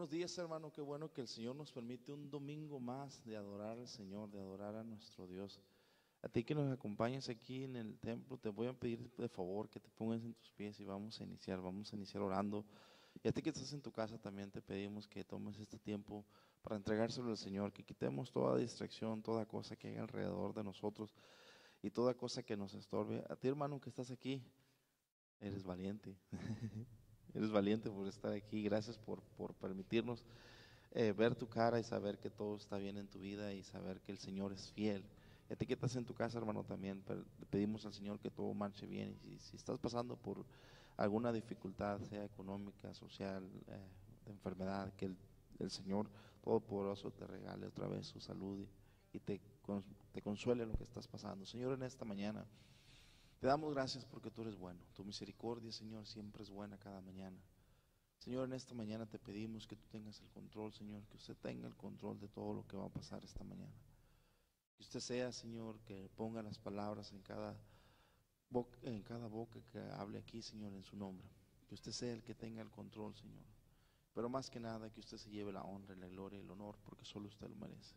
Buenos días hermano, qué bueno que el Señor nos permite un domingo más de adorar al Señor, de adorar a nuestro Dios. A ti que nos acompañes aquí en el templo, te voy a pedir de favor que te pongas en tus pies y vamos a iniciar, vamos a iniciar orando. Y a ti que estás en tu casa también te pedimos que tomes este tiempo para entregárselo al Señor, que quitemos toda distracción, toda cosa que hay alrededor de nosotros y toda cosa que nos estorbe. A ti hermano que estás aquí, eres valiente. Eres valiente por estar aquí. Gracias por, por permitirnos eh, ver tu cara y saber que todo está bien en tu vida y saber que el Señor es fiel. Etiquetas en tu casa, hermano, también. Pedimos al Señor que todo marche bien. Y si, estás pasando por alguna dificultad, sea económica, social, eh, de enfermedad, que el, el, Señor Todopoderoso te regale otra vez su salud y, y te, te consuele lo que estás pasando. Señor, en esta mañana. Te damos gracias porque tú eres bueno. Tu misericordia, Señor, siempre es buena cada mañana. Señor, en esta mañana te pedimos que tú tengas el control, Señor, que usted tenga el control de todo lo que va a pasar esta mañana. Que usted sea, Señor, que ponga las palabras en cada boca, en cada boca que hable aquí, Señor, en su nombre. Que usted sea el que tenga el control, Señor. Pero más que nada, que usted se lleve la honra, la gloria y el honor, porque solo usted lo merece.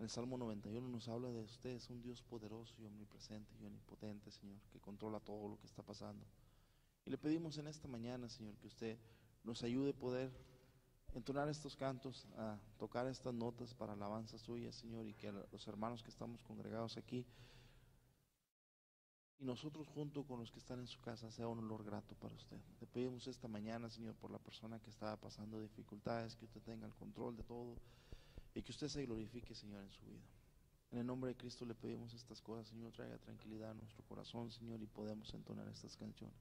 El Salmo 91 nos habla de usted, es un Dios poderoso y omnipresente y omnipotente, Señor, que controla todo lo que está pasando. Y le pedimos en esta mañana, Señor, que usted nos ayude a poder entonar estos cantos, a tocar estas notas para alabanza suya, Señor, y que los hermanos que estamos congregados aquí y nosotros junto con los que están en su casa sea un olor grato para usted. Le pedimos esta mañana, Señor, por la persona que estaba pasando dificultades, que usted tenga el control de todo y que usted se glorifique, Señor, en su vida. En el nombre de Cristo le pedimos estas cosas, Señor, traiga tranquilidad a nuestro corazón, Señor, y podamos entonar estas canciones.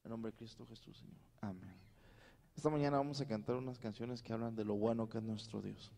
En el nombre de Cristo Jesús, Señor. Amén. Esta mañana vamos a cantar unas canciones que hablan de lo bueno que es nuestro Dios.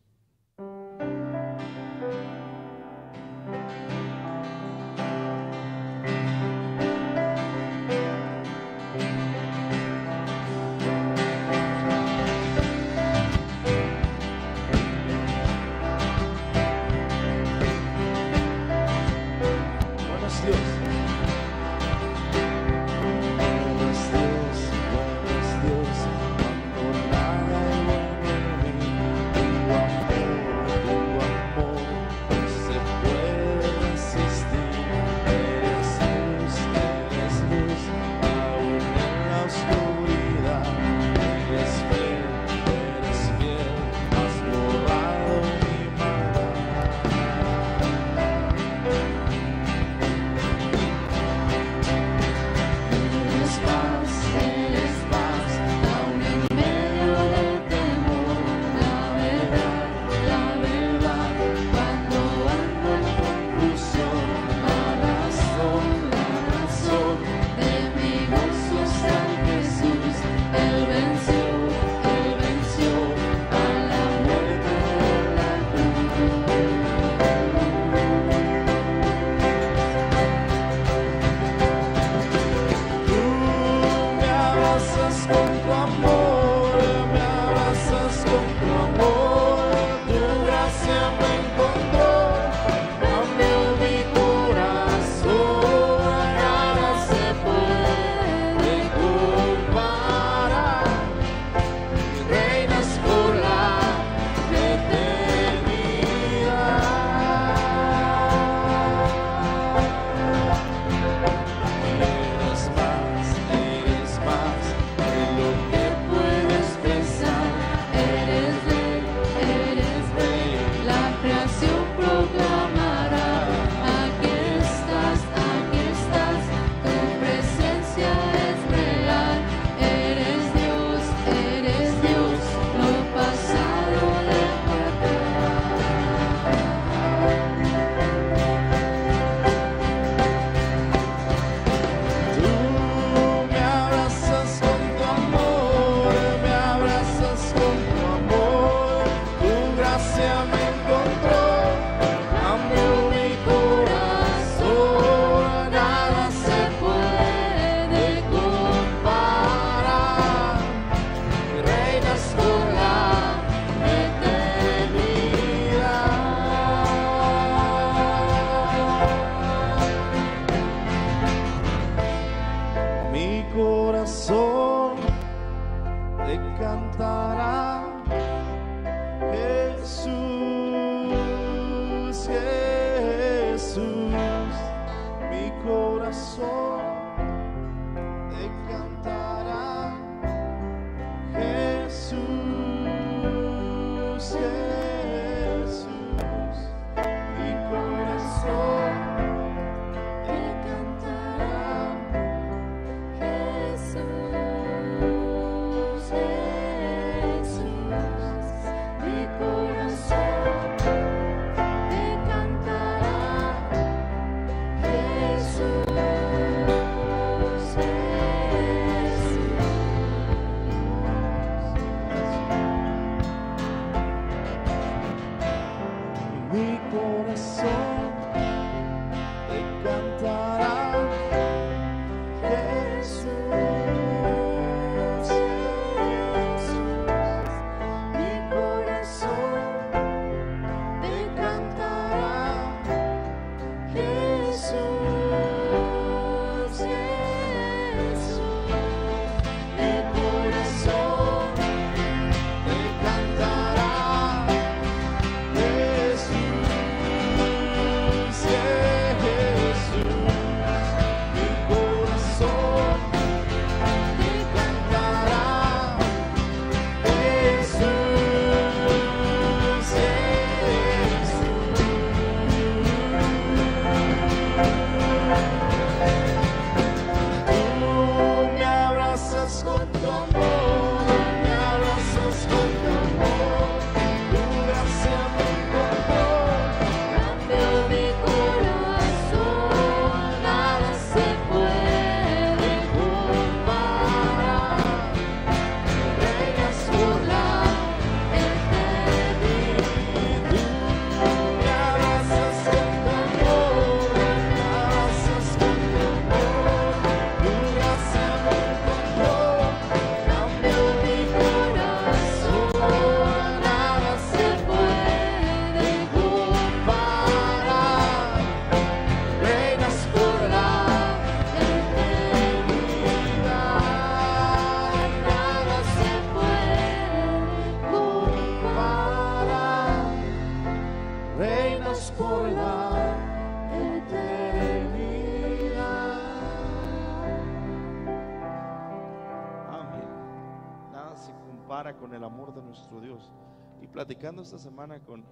platicando esta semana con,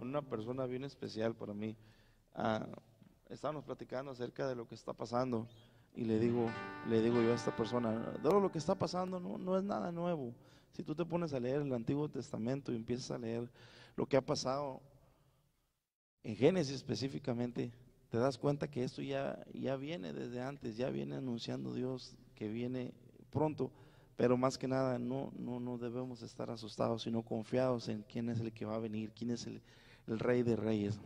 una persona bien especial para mí. Ah, estábamos platicando acerca de lo que está pasando y le digo, le digo yo a esta persona, todo lo que está pasando no, no es nada nuevo. Si tú te pones a leer el Antiguo Testamento y empiezas a leer lo que ha pasado en Génesis específicamente, te das cuenta que esto ya, ya viene desde antes, ya viene anunciando Dios que viene pronto. Pero más que nada, no, no, no debemos estar asustados, sino confiados en quién es el que va a venir, quién es el, el Rey de Reyes.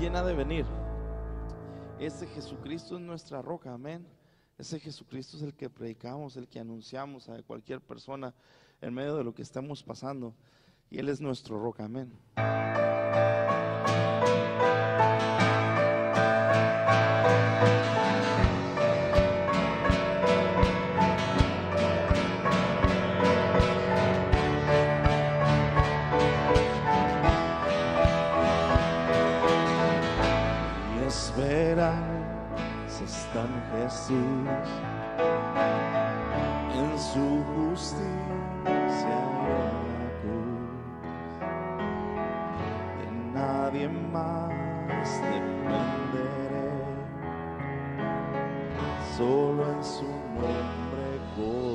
¿quién ha de venir? Ese Jesucristo es nuestra roca, amén. Ese Jesucristo es el que predicamos, el que anunciamos a cualquier persona en medio de lo que estamos pasando. Y Él es nuestro roca, amén. en su justicia cruz. De nadie más dependeré, solo en su nombre.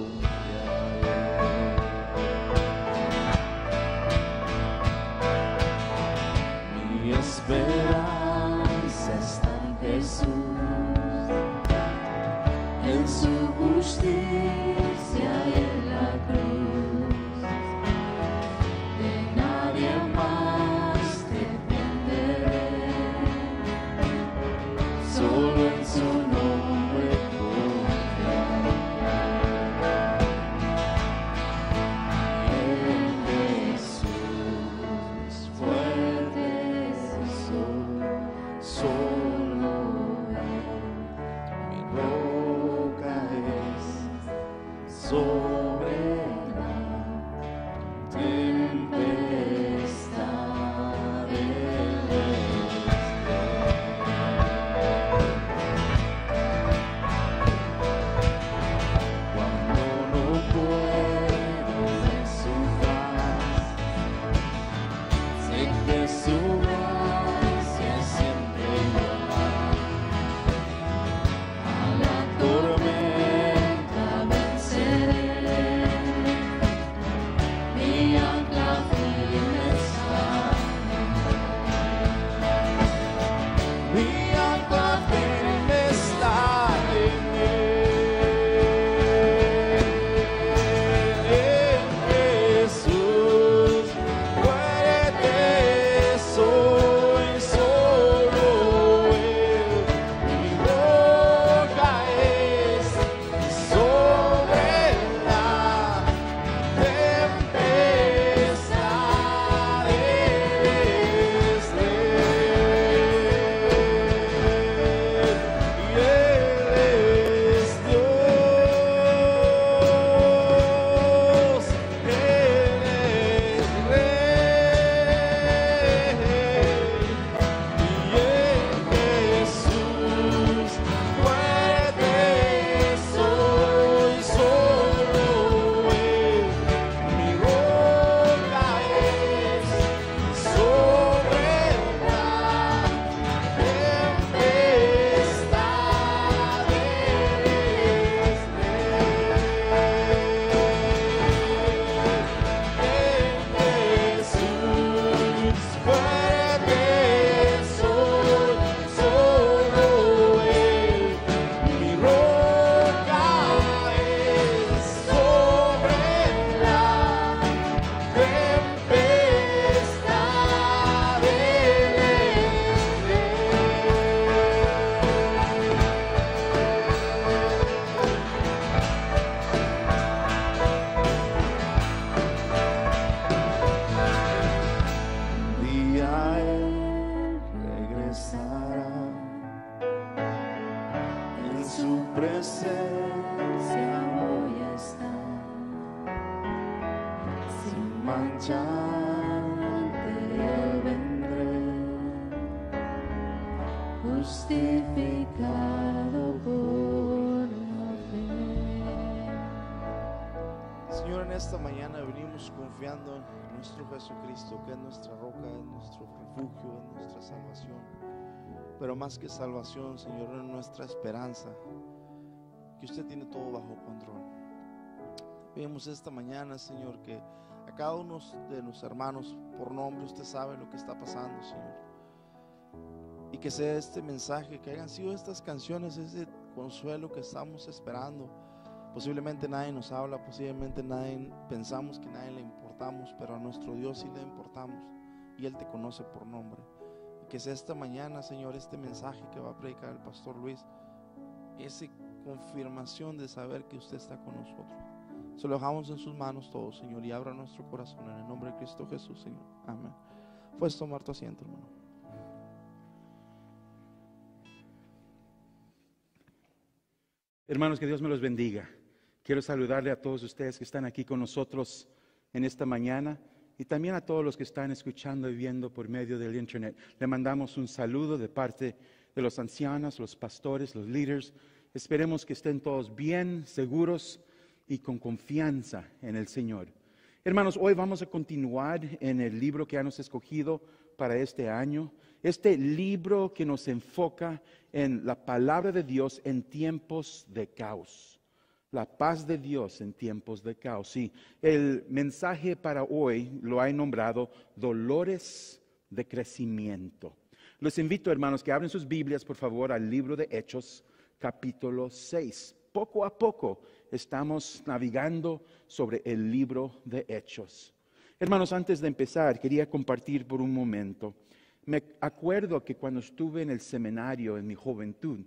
que es nuestra roca, es nuestro refugio, es nuestra salvación. Pero más que salvación, Señor, es nuestra esperanza, que usted tiene todo bajo control. Vemos esta mañana, Señor, que a cada uno de los hermanos, por nombre, usted sabe lo que está pasando, Señor. Y que sea este mensaje, que hayan sido estas canciones, ese consuelo que estamos esperando. Posiblemente nadie nos habla, posiblemente nadie pensamos que nadie le importa pero a nuestro Dios sí le importamos y Él te conoce por nombre. que sea esta mañana, Señor, este mensaje que va a predicar el pastor Luis, esa confirmación de saber que usted está con nosotros. Se lo dejamos en sus manos todos, Señor, y abra nuestro corazón en el nombre de Cristo Jesús, Señor. Amén. Puedes tomar tu asiento, hermano. Hermanos, que Dios me los bendiga. Quiero saludarle a todos ustedes que están aquí con nosotros en esta mañana y también a todos los que están escuchando y viendo por medio del Internet. Le mandamos un saludo de parte de los ancianos, los pastores, los líderes. Esperemos que estén todos bien, seguros y con confianza en el Señor. Hermanos, hoy vamos a continuar en el libro que han escogido para este año. Este libro que nos enfoca en la palabra de Dios en tiempos de caos la paz de Dios en tiempos de caos. Sí, el mensaje para hoy lo he nombrado dolores de crecimiento. Los invito, hermanos, que abren sus Biblias, por favor, al libro de Hechos, capítulo 6. Poco a poco estamos navegando sobre el libro de Hechos. Hermanos, antes de empezar, quería compartir por un momento. Me acuerdo que cuando estuve en el seminario en mi juventud,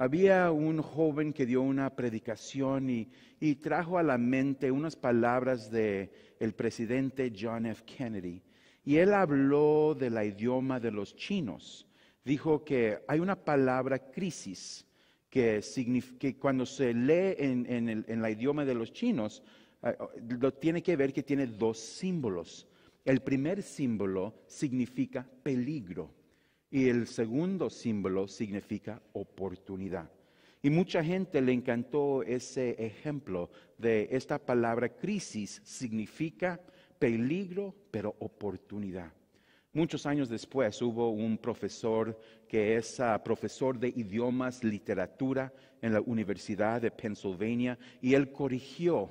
había un joven que dio una predicación y, trajo a la mente unas palabras del presidente John F. Kennedy. Y él habló del idioma de los chinos. Dijo que hay una palabra crisis que, cuando se lee en, la idioma de los chinos, eh, lo tiene que ver que tiene dos símbolos. El primer símbolo significa peligro. Y el segundo símbolo significa oportunidad. Y mucha gente le encantó ese ejemplo de esta palabra crisis significa peligro, pero oportunidad. Muchos años después hubo un profesor que es ah, profesor de idiomas, literatura en la Universidad de Pensilvania y él corrigió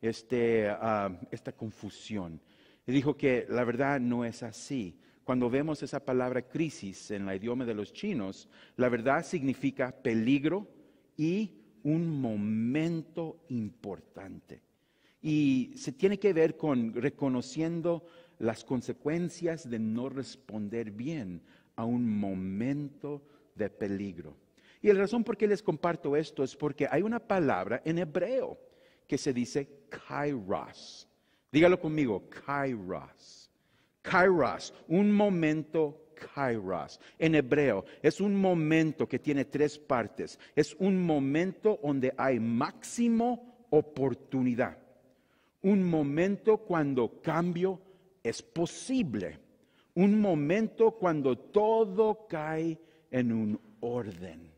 este, ah, esta confusión. Y dijo que la verdad no es así cuando vemos esa palabra crisis en el idioma de los chinos, la verdad significa peligro y un momento importante. Y se tiene que ver con reconociendo las consecuencias de no responder bien a un momento de peligro. Y la razón por qué les comparto esto es porque hay una palabra en hebreo que se dice kairos. Dígalo conmigo, kairos. Kairos, un momento kairos. En hebreo es un momento que tiene tres partes. Es un momento donde hay máximo oportunidad. Un momento cuando cambio es posible. Un momento cuando todo cae en un orden.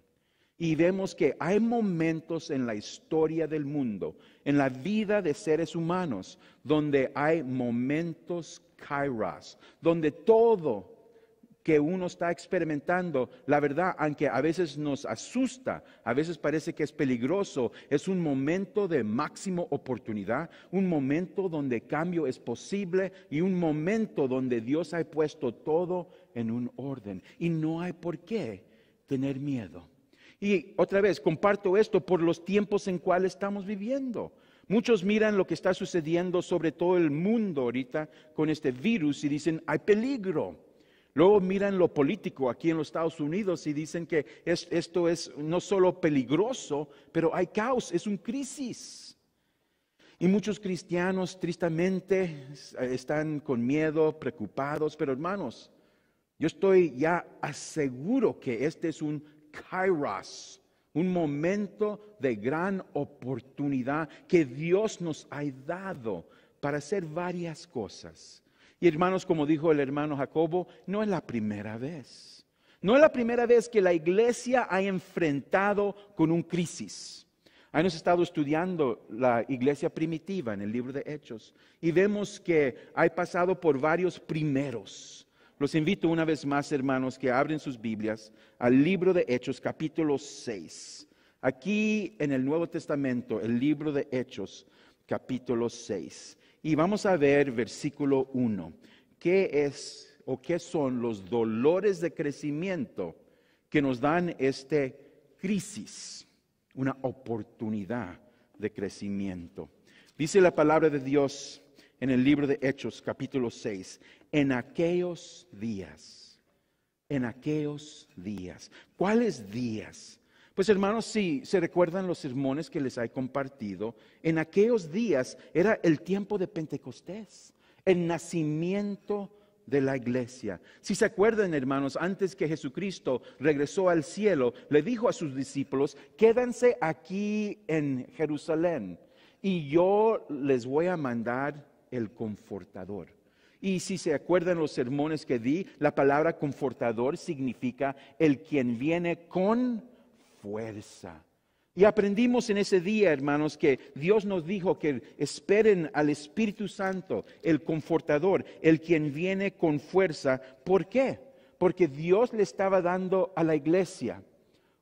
Y vemos que hay momentos en la historia del mundo, en la vida de seres humanos, donde hay momentos kairos, donde todo que uno está experimentando, la verdad, aunque a veces nos asusta, a veces parece que es peligroso, es un momento de máximo oportunidad, un momento donde cambio es posible y un momento donde Dios ha puesto todo en un orden. Y no hay por qué tener miedo. Y otra vez, comparto esto por los tiempos en cuales estamos viviendo. Muchos miran lo que está sucediendo sobre todo el mundo ahorita con este virus y dicen, hay peligro. Luego miran lo político aquí en los Estados Unidos y dicen que esto es no solo peligroso, pero hay caos, es un crisis. Y muchos cristianos tristemente están con miedo, preocupados, pero hermanos, yo estoy ya aseguro que este es un kairos un momento de gran oportunidad que Dios nos ha dado para hacer varias cosas. Y hermanos, como dijo el hermano Jacobo, no es la primera vez. No es la primera vez que la iglesia ha enfrentado con un crisis. Hemos estado estudiando la iglesia primitiva en el libro de Hechos y vemos que ha pasado por varios primeros. Los invito una vez más, hermanos, que abren sus Biblias al libro de Hechos, capítulo 6. Aquí en el Nuevo Testamento, el libro de Hechos, capítulo 6. Y vamos a ver versículo 1. ¿Qué es o qué son los dolores de crecimiento que nos dan este crisis? Una oportunidad de crecimiento. Dice la palabra de Dios en el libro de Hechos capítulo 6. En aquellos días, en aquellos días. ¿Cuáles días? Pues hermanos, si se recuerdan los sermones que les he compartido, en aquellos días era el tiempo de Pentecostés, el nacimiento de la iglesia. Si se acuerdan, hermanos, antes que Jesucristo regresó al cielo, le dijo a sus discípulos, quédense aquí en Jerusalén y yo les voy a mandar el confortador. Y si se acuerdan los sermones que di, la palabra confortador significa el quien viene con fuerza. Y aprendimos en ese día, hermanos, que Dios nos dijo que esperen al Espíritu Santo, el confortador, el quien viene con fuerza. ¿Por qué? Porque Dios le estaba dando a la iglesia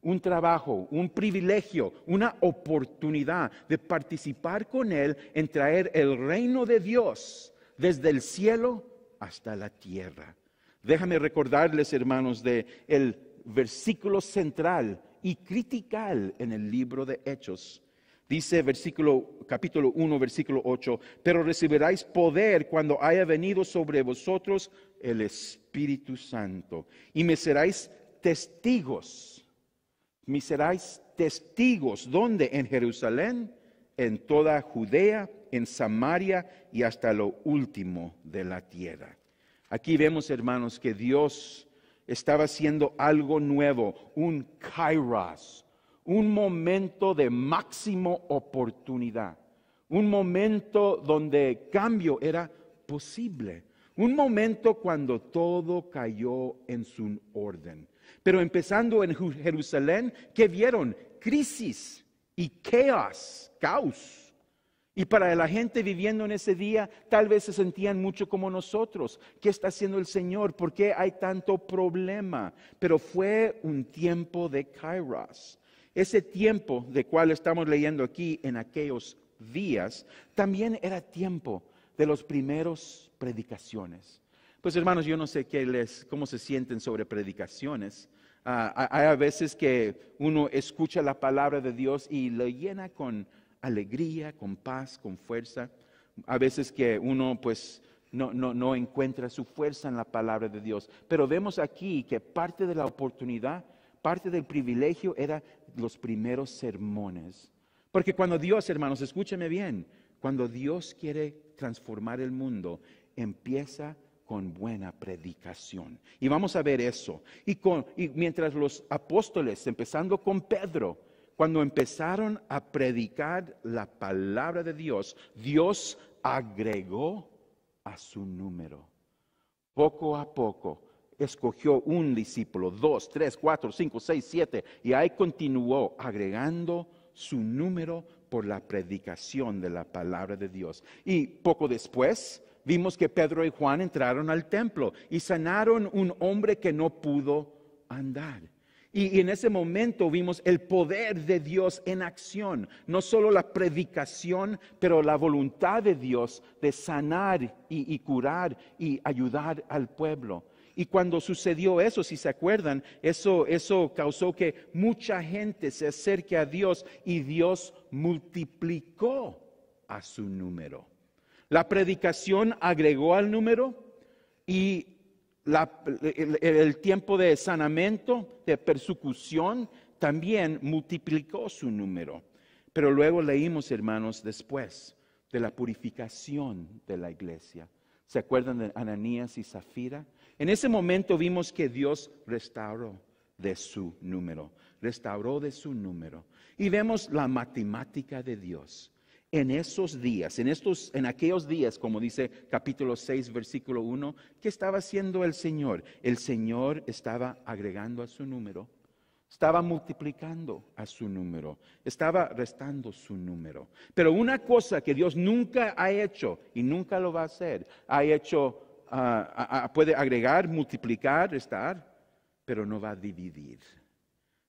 un trabajo, un privilegio, una oportunidad de participar con Él en traer el reino de Dios desde el cielo hasta la tierra. Déjame recordarles, hermanos, de el versículo central y critical en el libro de Hechos. Dice versículo capítulo 1 versículo 8, pero recibiréis poder cuando haya venido sobre vosotros el Espíritu Santo y me seréis testigos me testigos, ¿dónde? En Jerusalén, en toda Judea, en Samaria y hasta lo último de la tierra. Aquí vemos, hermanos, que Dios estaba haciendo algo nuevo, un kairos, un momento de máximo oportunidad, un momento donde cambio era posible, un momento cuando todo cayó en su orden. Pero empezando en Jerusalén, ¿qué vieron? Crisis y caos, caos. Y para la gente viviendo en ese día, tal vez se sentían mucho como nosotros. ¿Qué está haciendo el Señor? ¿Por qué hay tanto problema? Pero fue un tiempo de kairos. Ese tiempo de cual estamos leyendo aquí en aquellos días, también era tiempo de los primeros predicaciones. Pues hermanos, yo no sé qué les, cómo se sienten sobre predicaciones. Ah, hay a veces que uno escucha la palabra de Dios y lo llena con alegría, con paz, con fuerza. A veces que uno pues no, encuentra su fuerza en la palabra de Dios. Pero vemos aquí que parte de la oportunidad, parte del privilegio era los primeros sermones. Porque cuando Dios, hermanos, escúcheme bien, cuando Dios quiere transformar el mundo, empieza con buena predicación. Y vamos a ver eso. Y, con, y mientras los apóstoles, empezando con Pedro, cuando empezaron a predicar la palabra de Dios, Dios agregó a su número. Poco a poco escogió un discípulo, dos, tres, cuatro, cinco, seis, siete, y ahí continuó agregando su número por la predicación de la palabra de Dios. Y poco después, vimos que Pedro y Juan entraron al templo y sanaron un hombre que no pudo andar. Y, en ese momento vimos el poder de Dios en acción, no solo la predicación, pero la voluntad de Dios de sanar y, y curar y ayudar al pueblo. Y cuando sucedió eso, si se acuerdan, eso, eso causó que mucha gente se acerque a Dios y Dios multiplicó a su número. La predicación agregó al número y el, tiempo de sanamiento, de persecución, también multiplicó su número. Pero luego leímos, hermanos, después de la purificación de la iglesia. ¿Se acuerdan de Ananías y Zafira? En ese momento vimos que Dios restauró de su número, restauró de su número. Y vemos la matemática de Dios en esos días, en estos en aquellos días, como dice capítulo 6 versículo 1, ¿qué estaba haciendo el Señor? El Señor estaba agregando a su número, estaba multiplicando a su número, estaba restando su número. Pero una cosa que Dios nunca ha hecho y nunca lo va a hacer, ha hecho ah, ah, ah, puede agregar, multiplicar, restar, pero no va a dividir.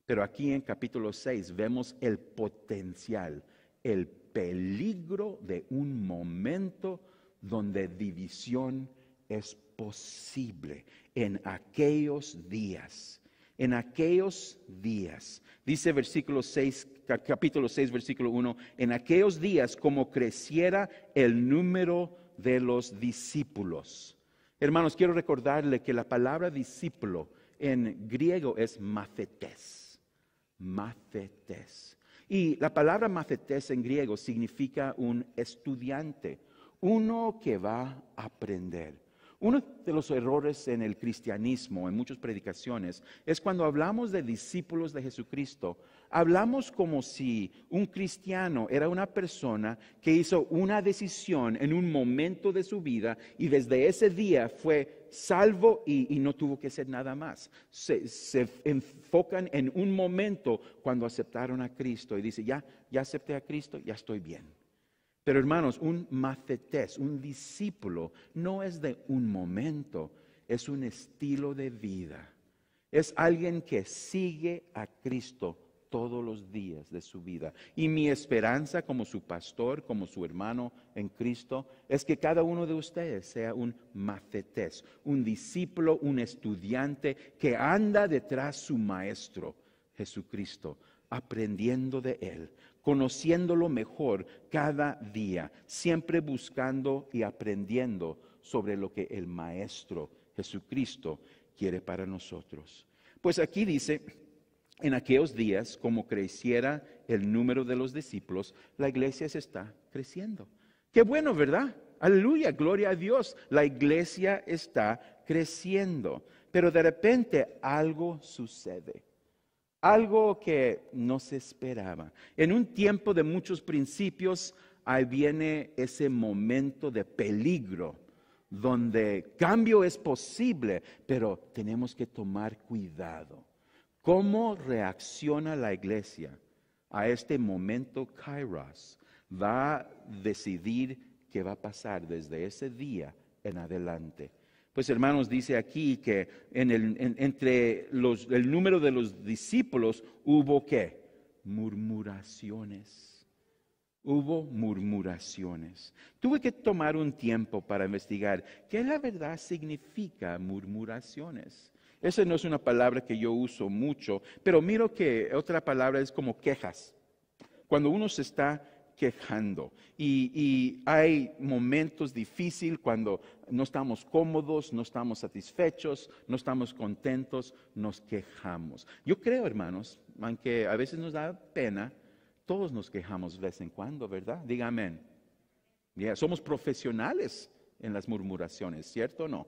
Pero aquí en capítulo 6 vemos el potencial, el potencial peligro de un momento donde división es posible en aquellos días. En aquellos días, dice versículo 6, capítulo 6, versículo 1, en aquellos días como creciera el número de los discípulos. Hermanos, quiero recordarle que la palabra discípulo en griego es mafetés mafetes. Y la palabra macetes en griego significa un estudiante, uno que va a aprender. Uno de los errores en el cristianismo, en muchas predicaciones, es cuando hablamos de discípulos de Jesucristo, Hablamos como si un cristiano era una persona que hizo una decisión en un momento de su vida y desde ese día fue salvo y, no tuvo que ser nada más. Se, enfocan en un momento cuando aceptaron a Cristo y dice, ya, ya acepté a Cristo, ya estoy bien. Pero hermanos, un macetes, un discípulo, no es de un momento, es un estilo de vida. Es alguien que sigue a Cristo todos los días de su vida. Y mi esperanza como su pastor, como su hermano en Cristo, es que cada uno de ustedes sea un macetés, un discípulo, un estudiante que anda detrás su maestro, Jesucristo, aprendiendo de él, conociéndolo mejor cada día, siempre buscando y aprendiendo sobre lo que el maestro Jesucristo quiere para nosotros. Pues aquí dice, en aquellos días, como creciera el número de los discípulos, la iglesia se está creciendo. Qué bueno, ¿verdad? Aleluya, gloria a Dios. La iglesia está creciendo. Pero de repente algo sucede. Algo que no se esperaba. En un tiempo de muchos principios, ahí viene ese momento de peligro, donde cambio es posible, pero tenemos que tomar cuidado. ¿Cómo reacciona la iglesia a este momento kairos? Va a decidir qué va a pasar desde ese día en adelante. Pues hermanos, dice aquí que entre el número de los discípulos hubo qué? Murmuraciones hubo murmuraciones. Tuve que tomar un tiempo para investigar qué la verdad significa murmuraciones. Esa no es una palabra que yo uso mucho, pero miro que otra palabra es como quejas. Cuando uno se está quejando y, hay momentos difíciles cuando no estamos cómodos, no estamos satisfechos, no estamos contentos, nos quejamos. Yo creo, hermanos, aunque a veces nos da pena, todos nos quejamos de vez en cuando, ¿verdad? Diga amén. somos profesionales en las murmuraciones, ¿cierto o no?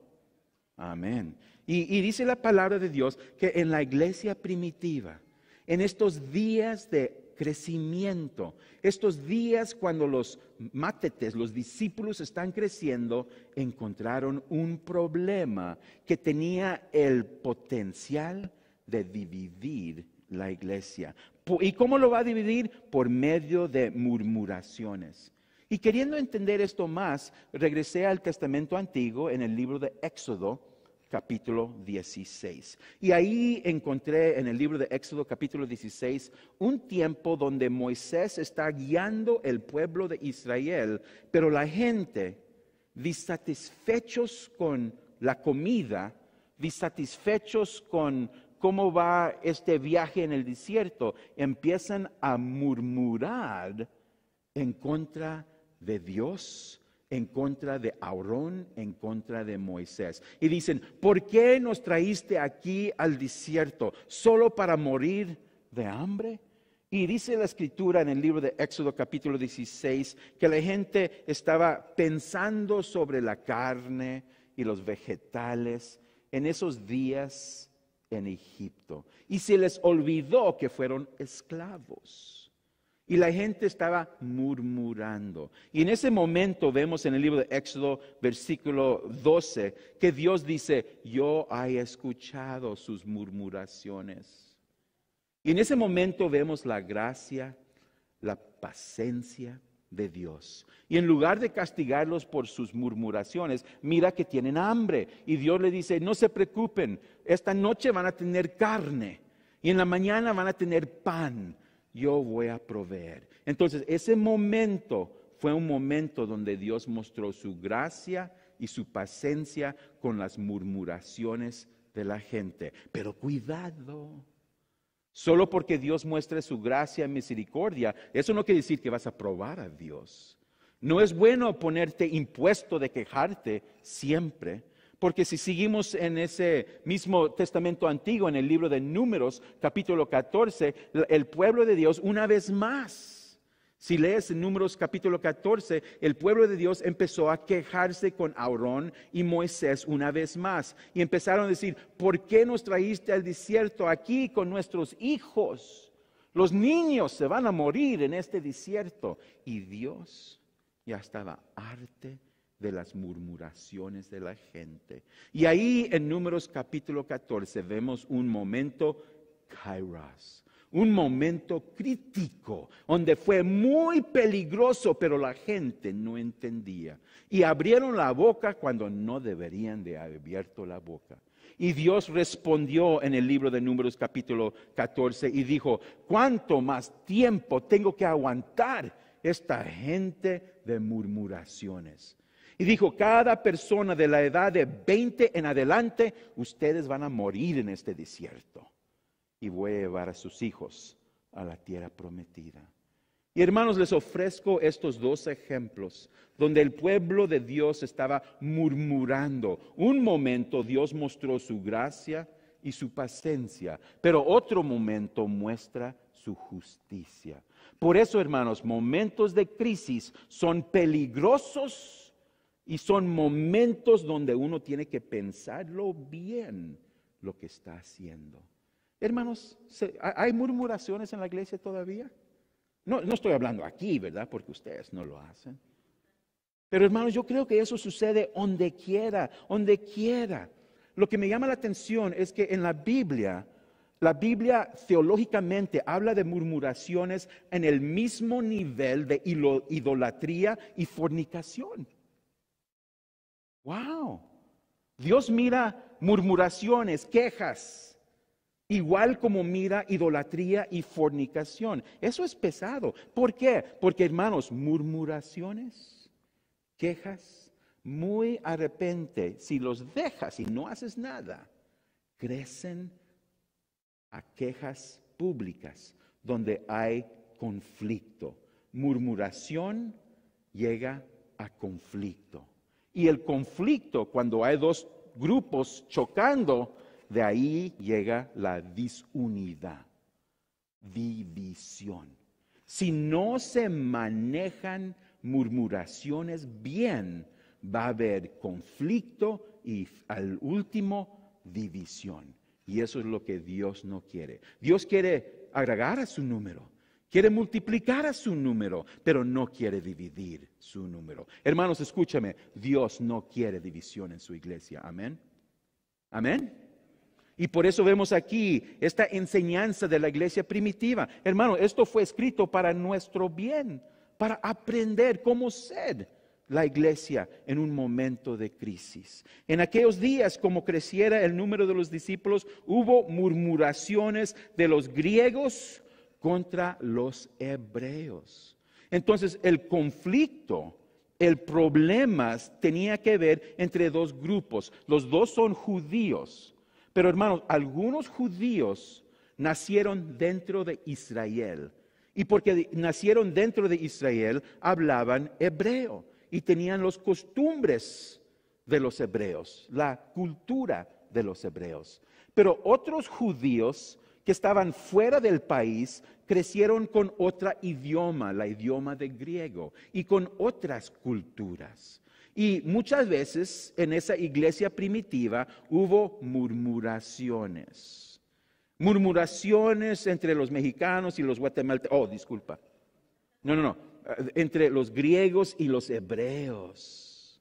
Amén. Y, dice la palabra de Dios que en la iglesia primitiva, en estos días de crecimiento, estos días cuando los matetes, los discípulos están creciendo, encontraron un problema que tenía el potencial de dividir la iglesia. ¿Y cómo lo va a dividir? Por medio de murmuraciones y queriendo entender esto más, regresé al Testamento Antiguo en el libro de Éxodo, capítulo 16. Y ahí encontré en el libro de Éxodo capítulo 16 un tiempo donde Moisés está guiando el pueblo de Israel, pero la gente, disatisfechos con la comida, disatisfechos con cómo va este viaje en el desierto, empiezan a murmurar en contra de de Dios en contra de Aarón, en contra de Moisés. Y dicen, ¿por qué nos traíste aquí al desierto solo para morir de hambre? Y dice la escritura en el libro de Éxodo capítulo 16 que la gente estaba pensando sobre la carne y los vegetales en esos días en Egipto. Y se les olvidó que fueron esclavos. Y la gente estaba murmurando. Y en ese momento vemos en el libro de Éxodo, versículo 12, que Dios dice, yo he escuchado sus murmuraciones. Y en ese momento vemos la gracia, la paciencia de Dios. Y en lugar de castigarlos por sus murmuraciones, mira que tienen hambre. Y Dios le dice, no se preocupen, esta noche van a tener carne y en la mañana van a tener pan yo voy a proveer. Entonces, ese momento fue un momento donde Dios mostró su gracia y su paciencia con las murmuraciones de la gente. Pero cuidado, solo porque Dios muestre su gracia y misericordia, eso no quiere decir que vas a probar a Dios. No es bueno ponerte impuesto de quejarte siempre. Porque si seguimos en ese mismo testamento antiguo, en el libro de Números, capítulo 14, el pueblo de Dios, una vez más, si lees Números capítulo 14, el pueblo de Dios empezó a quejarse con Aurón y Moisés una vez más. Y empezaron a decir, ¿por qué nos traíste al desierto aquí con nuestros hijos? Los niños se van a morir en este desierto. Y Dios ya estaba arte de las murmuraciones de la gente. Y ahí en Números capítulo 14 vemos un momento kairos, un momento crítico, donde fue muy peligroso, pero la gente no entendía. Y abrieron la boca cuando no deberían de haber abierto la boca. Y Dios respondió en el libro de Números capítulo 14 y dijo, ¿cuánto más tiempo tengo que aguantar esta gente de murmuraciones? Y dijo, cada persona de la edad de 20 en adelante, ustedes van a morir en este desierto. Y voy a llevar a sus hijos a la tierra prometida. Y hermanos, les ofrezco estos dos ejemplos donde el pueblo de Dios estaba murmurando. Un momento Dios mostró su gracia y su paciencia, pero otro momento muestra su justicia. Por eso, hermanos, momentos de crisis son peligrosos y son momentos donde uno tiene que pensarlo bien lo que está haciendo. Hermanos, ¿hay murmuraciones en la iglesia todavía? No, no estoy hablando aquí, ¿verdad? Porque ustedes no lo hacen. Pero hermanos, yo creo que eso sucede donde quiera, donde quiera. Lo que me llama la atención es que en la Biblia, la Biblia teológicamente habla de murmuraciones en el mismo nivel de idolatría y fornicación. Wow. Dios mira murmuraciones, quejas, igual como mira idolatría y fornicación. Eso es pesado. ¿Por qué? Porque, hermanos, murmuraciones, quejas, muy de repente, si los dejas y no haces nada, crecen a quejas públicas donde hay conflicto. Murmuración llega a conflicto y el conflicto, cuando hay dos grupos chocando, de ahí llega la disunidad, división. Si no se manejan murmuraciones bien, va a haber conflicto y al último división. Y eso es lo que Dios no quiere. Dios quiere agregar a su número. Quiere multiplicar a su número, pero no quiere dividir su número. Hermanos, escúchame, Dios no quiere división en su iglesia. Amén. Amén. Y por eso vemos aquí esta enseñanza de la iglesia primitiva. Hermano, esto fue escrito para nuestro bien, para aprender cómo ser la iglesia en un momento de crisis. En aquellos días, como creciera el número de los discípulos, hubo murmuraciones de los griegos contra los hebreos. Entonces el conflicto, el problema tenía que ver entre dos grupos. Los dos son judíos. Pero hermanos, algunos judíos nacieron dentro de Israel. Y porque nacieron dentro de Israel, hablaban hebreo y tenían las costumbres de los hebreos, la cultura de los hebreos. Pero otros judíos que estaban fuera del país crecieron con otro idioma, la idioma de griego, y con otras culturas. Y muchas veces en esa iglesia primitiva hubo murmuraciones. Murmuraciones entre los mexicanos y los guatemaltecos. Oh, disculpa. No, no, no. Entre los griegos y los hebreos.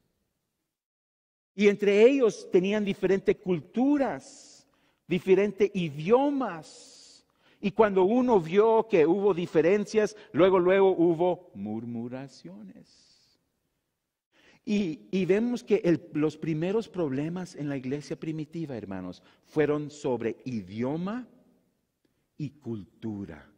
Y entre ellos tenían diferentes culturas diferentes idiomas. Y cuando uno vio que hubo diferencias, luego, luego hubo murmuraciones. Y, vemos que los primeros problemas en la iglesia primitiva, hermanos, fueron sobre idioma y cultura.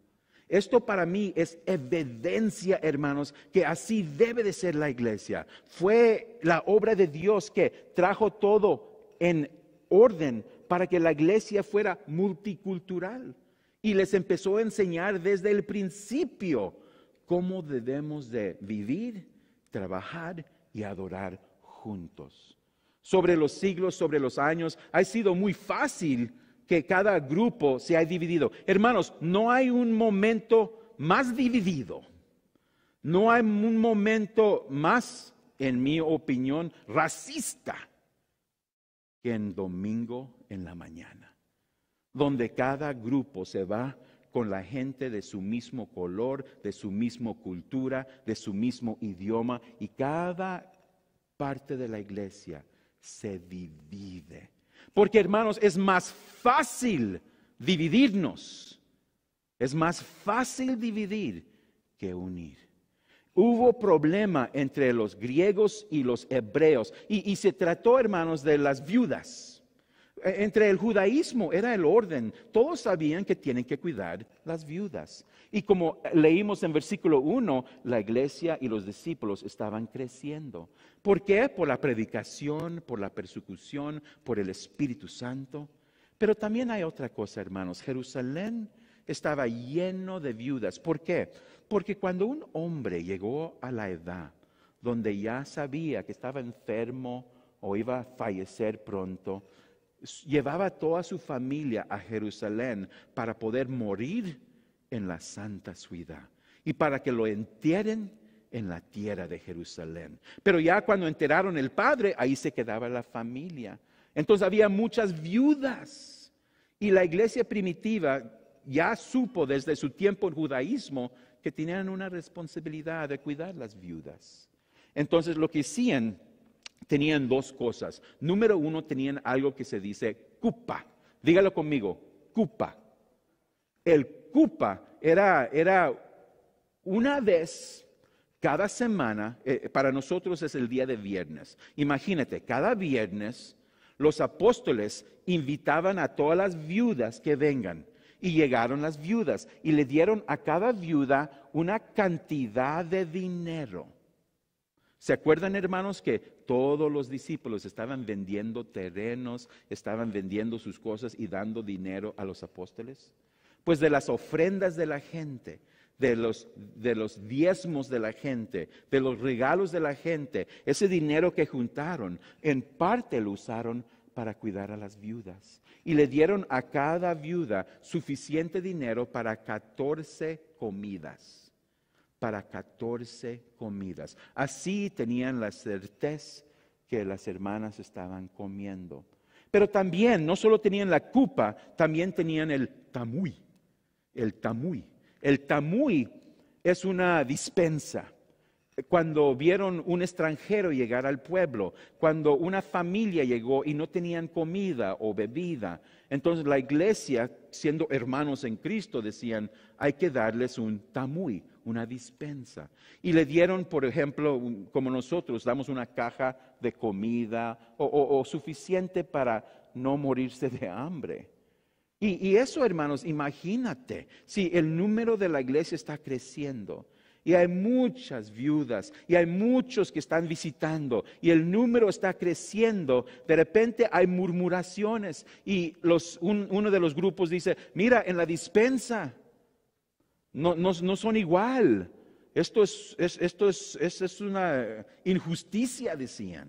Esto para mí es evidencia, hermanos, que así debe de ser la iglesia. Fue la obra de Dios que trajo todo en orden para que la iglesia fuera multicultural y les empezó a enseñar desde el principio cómo debemos de vivir, trabajar y adorar juntos. Sobre los siglos, sobre los años, ha sido muy fácil que cada grupo se haya dividido. Hermanos, no hay un momento más dividido. No hay un momento más, en mi opinión, racista en domingo en la mañana, donde cada grupo se va con la gente de su mismo color, de su misma cultura, de su mismo idioma, y cada parte de la iglesia se divide. Porque hermanos, es más fácil dividirnos, es más fácil dividir que unir. Hubo problema entre los griegos y los hebreos. Y, se trató, hermanos, de las viudas. E, entre el judaísmo era el orden. Todos sabían que tienen que cuidar las viudas. Y como leímos en versículo 1, la iglesia y los discípulos estaban creciendo. ¿Por qué? Por la predicación, por la persecución, por el Espíritu Santo. Pero también hay otra cosa, hermanos. Jerusalén estaba lleno de viudas. ¿Por qué? Porque cuando un hombre llegó a la edad donde ya sabía que estaba enfermo o iba a fallecer pronto, llevaba toda su familia a Jerusalén para poder morir en la santa ciudad y para que lo entierren en la tierra de Jerusalén. Pero ya cuando enteraron el padre, ahí se quedaba la familia. Entonces había muchas viudas y la iglesia primitiva ya supo desde su tiempo en judaísmo que tenían una responsabilidad de cuidar las viudas. Entonces lo que hacían, tenían dos cosas. Número uno, tenían algo que se dice cupa. Dígalo conmigo, cupa. El cupa era, era una vez cada semana, eh, eh, para nosotros es el día de viernes. Imagínate, cada viernes los apóstoles invitaban a todas las viudas que vengan y llegaron las viudas y le dieron a cada viuda una cantidad de dinero. ¿Se acuerdan, hermanos, que todos los discípulos estaban vendiendo terrenos, estaban vendiendo sus cosas y dando dinero a los apóstoles? Pues de las ofrendas de la gente, de los, de los diezmos de la gente, de los regalos de la gente, ese dinero que juntaron, en parte lo usaron para cuidar a las viudas. Y le dieron a cada viuda suficiente dinero para 14 comidas. Para 14 comidas. Así tenían la certeza que las hermanas estaban comiendo. Pero también, no solo tenían la cupa, también tenían el tamuy. El tamuy. El tamuy es una dispensa cuando vieron un extranjero llegar al pueblo, cuando una familia llegó y no tenían comida o bebida. Entonces la iglesia, siendo hermanos en Cristo, decían, hay que darles un tamuy, una dispensa. Y le dieron, por ejemplo, como nosotros, damos una caja de comida o, suficiente para no morirse de hambre. y eso, hermanos, imagínate, si el número de la iglesia está creciendo y hay muchas viudas y hay muchos que están visitando y el número está creciendo. De repente hay murmuraciones y los, uno de los grupos dice, mira, en la dispensa no, son igual. Esto es, esto es, es una injusticia, decían.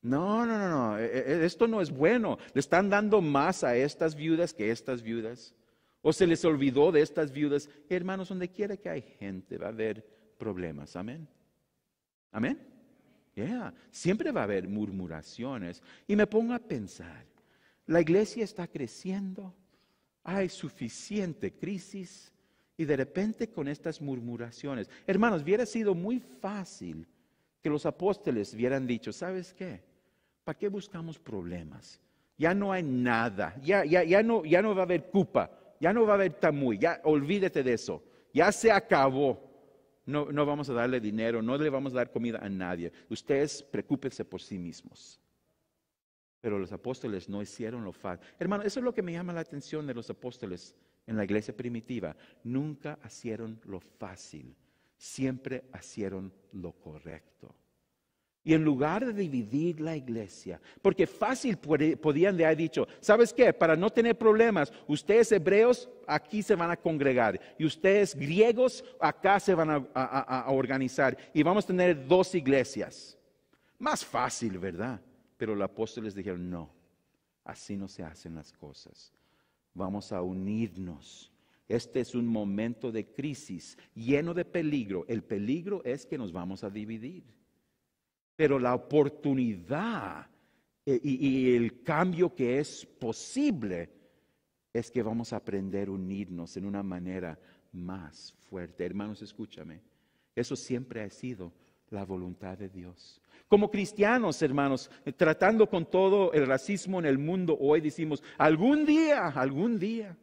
No, no, no, no, e, e, esto no es bueno. Le están dando más a estas viudas que a estas viudas. ¿O se les olvidó de estas viudas? Hermanos, donde quiera que hay gente va a haber problemas. Amén. Amén. Yeah. Siempre va a haber murmuraciones. Y me pongo a pensar, la iglesia está creciendo, hay suficiente crisis y de repente con estas murmuraciones. Hermanos, hubiera sido muy fácil que los apóstoles hubieran dicho, ¿sabes qué? ¿Para qué buscamos problemas? Ya no hay nada, ya, ya, ya, no, ya no va a haber culpa ya no va a haber tamuy, ya olvídate de eso, ya se acabó. No, no vamos a darle dinero, no le vamos a dar comida a nadie. Ustedes preocúpense por sí mismos. Pero los apóstoles no hicieron lo fácil. Hermano, eso es lo que me llama la atención de los apóstoles en la iglesia primitiva. Nunca hicieron lo fácil, siempre hicieron lo correcto. Y en lugar de dividir la iglesia, porque fácil podían de haber dicho, ¿sabes qué? Para no tener problemas, ustedes hebreos aquí se van a congregar y ustedes griegos acá se van a, a organizar y vamos a tener dos iglesias. Más fácil, ¿verdad? Pero los apóstoles dijeron, no, así no se hacen las cosas. Vamos a unirnos. Este es un momento de crisis lleno de peligro. El peligro es que nos vamos a dividir pero la oportunidad eh, y, el cambio que es posible es que vamos a aprender a unirnos en una manera más fuerte. Hermanos, escúchame, eso siempre ha sido la voluntad de Dios. Como cristianos, hermanos, eh, tratando con todo el racismo en el mundo hoy, decimos, algún día, algún día,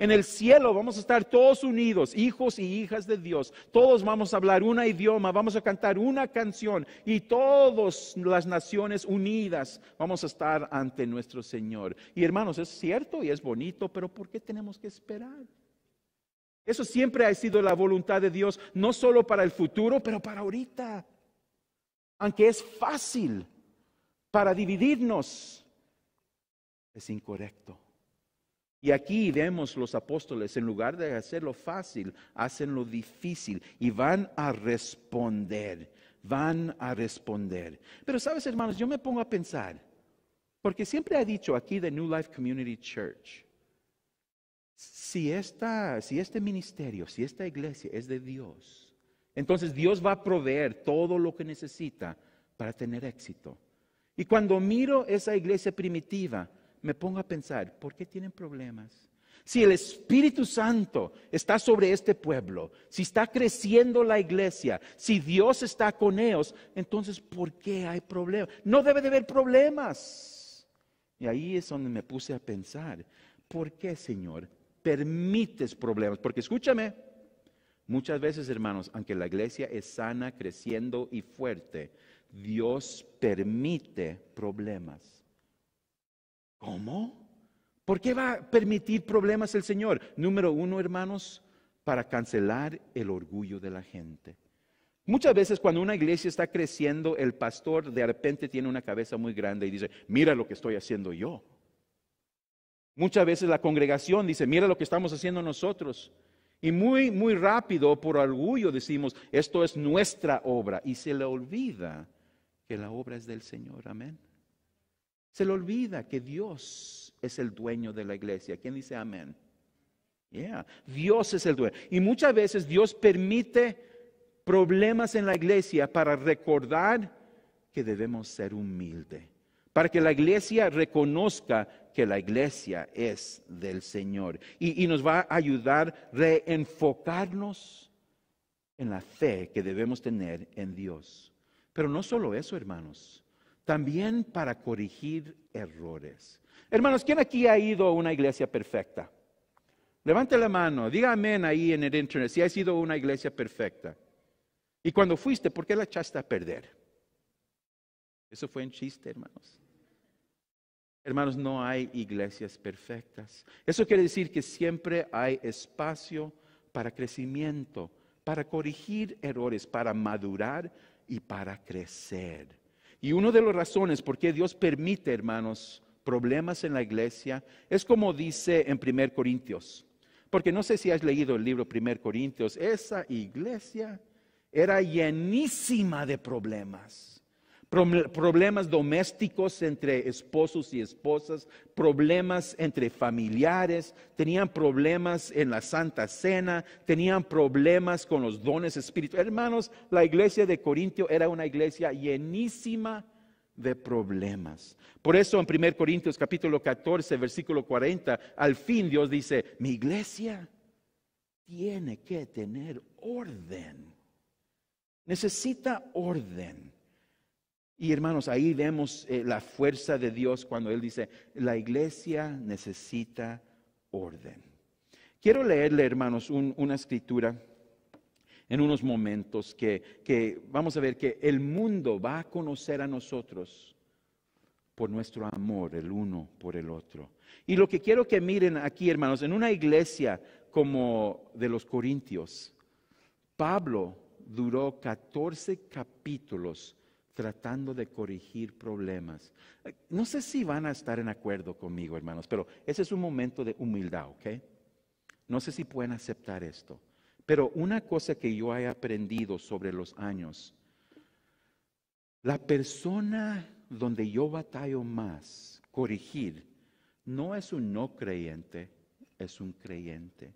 en el cielo vamos a estar todos unidos, hijos y hijas de Dios. Todos vamos a hablar un idioma, vamos a cantar una canción y todas las naciones unidas vamos a estar ante nuestro Señor. Y hermanos, es cierto y es bonito, pero ¿por qué tenemos que esperar? Eso siempre ha sido la voluntad de Dios, no solo para el futuro, pero para ahorita. Aunque es fácil para dividirnos, es incorrecto. Y aquí vemos los apóstoles, en lugar de hacerlo fácil, hacen lo difícil y van a responder, van a responder. Pero sabes, hermanos, yo me pongo a pensar, porque siempre ha dicho aquí de New Life Community Church, si, esta, si este ministerio, si esta iglesia es de Dios, entonces Dios va a proveer todo lo que necesita para tener éxito. Y cuando miro esa iglesia primitiva, me pongo a pensar, ¿por qué tienen problemas? Si el Espíritu Santo está sobre este pueblo, si está creciendo la iglesia, si Dios está con ellos, entonces ¿por qué hay problemas? No debe de haber problemas. Y ahí es donde me puse a pensar, ¿por qué, Señor, permites problemas? Porque escúchame, muchas veces, hermanos, aunque la iglesia es sana, creciendo y fuerte, Dios permite problemas. ¿Cómo? ¿Por qué va a permitir problemas el Señor? Número uno, hermanos, para cancelar el orgullo de la gente. Muchas veces cuando una iglesia está creciendo, el pastor de repente tiene una cabeza muy grande y dice, mira lo que estoy haciendo yo. Muchas veces la congregación dice, mira lo que estamos haciendo nosotros. Y muy, muy rápido, por orgullo, decimos, esto es nuestra obra. Y se le olvida que la obra es del Señor. Amén. Se le olvida que Dios es el dueño de la iglesia. ¿Quién dice amén? Yeah. Dios es el dueño. Y muchas veces Dios permite problemas en la iglesia para recordar que debemos ser humildes, para que la iglesia reconozca que la iglesia es del Señor y, y nos va a ayudar a reenfocarnos en la fe que debemos tener en Dios. Pero no solo eso, hermanos también para corregir errores. Hermanos, ¿quién aquí ha ido a una iglesia perfecta? Levante la mano, diga amén ahí en el internet si ha sido una iglesia perfecta. Y cuando fuiste, ¿por qué la echaste a perder? Eso fue un chiste, hermanos. Hermanos, no hay iglesias perfectas. Eso quiere decir que siempre hay espacio para crecimiento, para corregir errores, para madurar y para crecer. Y una de las razones por qué Dios permite, hermanos, problemas en la iglesia es como dice en 1 Corintios. Porque no sé si has leído el libro 1 Corintios, esa iglesia era llenísima de problemas problemas domésticos entre esposos y esposas, problemas entre familiares, tenían problemas en la Santa Cena, tenían problemas con los dones espirituales. Hermanos, la iglesia de Corintio era una iglesia llenísima de problemas. Por eso en 1 Corintios capítulo 14, versículo 40, al fin Dios dice, mi iglesia tiene que tener orden. Necesita orden. Y hermanos, ahí vemos eh, la fuerza de Dios cuando Él dice, la iglesia necesita orden. Quiero leerle, hermanos, una escritura en unos momentos que, que vamos a ver que el mundo va a conocer a nosotros por nuestro amor el uno por el otro. Y lo que quiero que miren aquí, hermanos, en una iglesia como de los Corintios, Pablo duró 14 capítulos tratando de corregir problemas. Eh, no sé si van a estar en acuerdo conmigo, hermanos, pero ese es un momento de humildad, ¿ok? No sé si pueden aceptar esto. Pero una cosa que yo he aprendido sobre los años, la persona donde yo batallo más corregir no es un no creyente, es un creyente.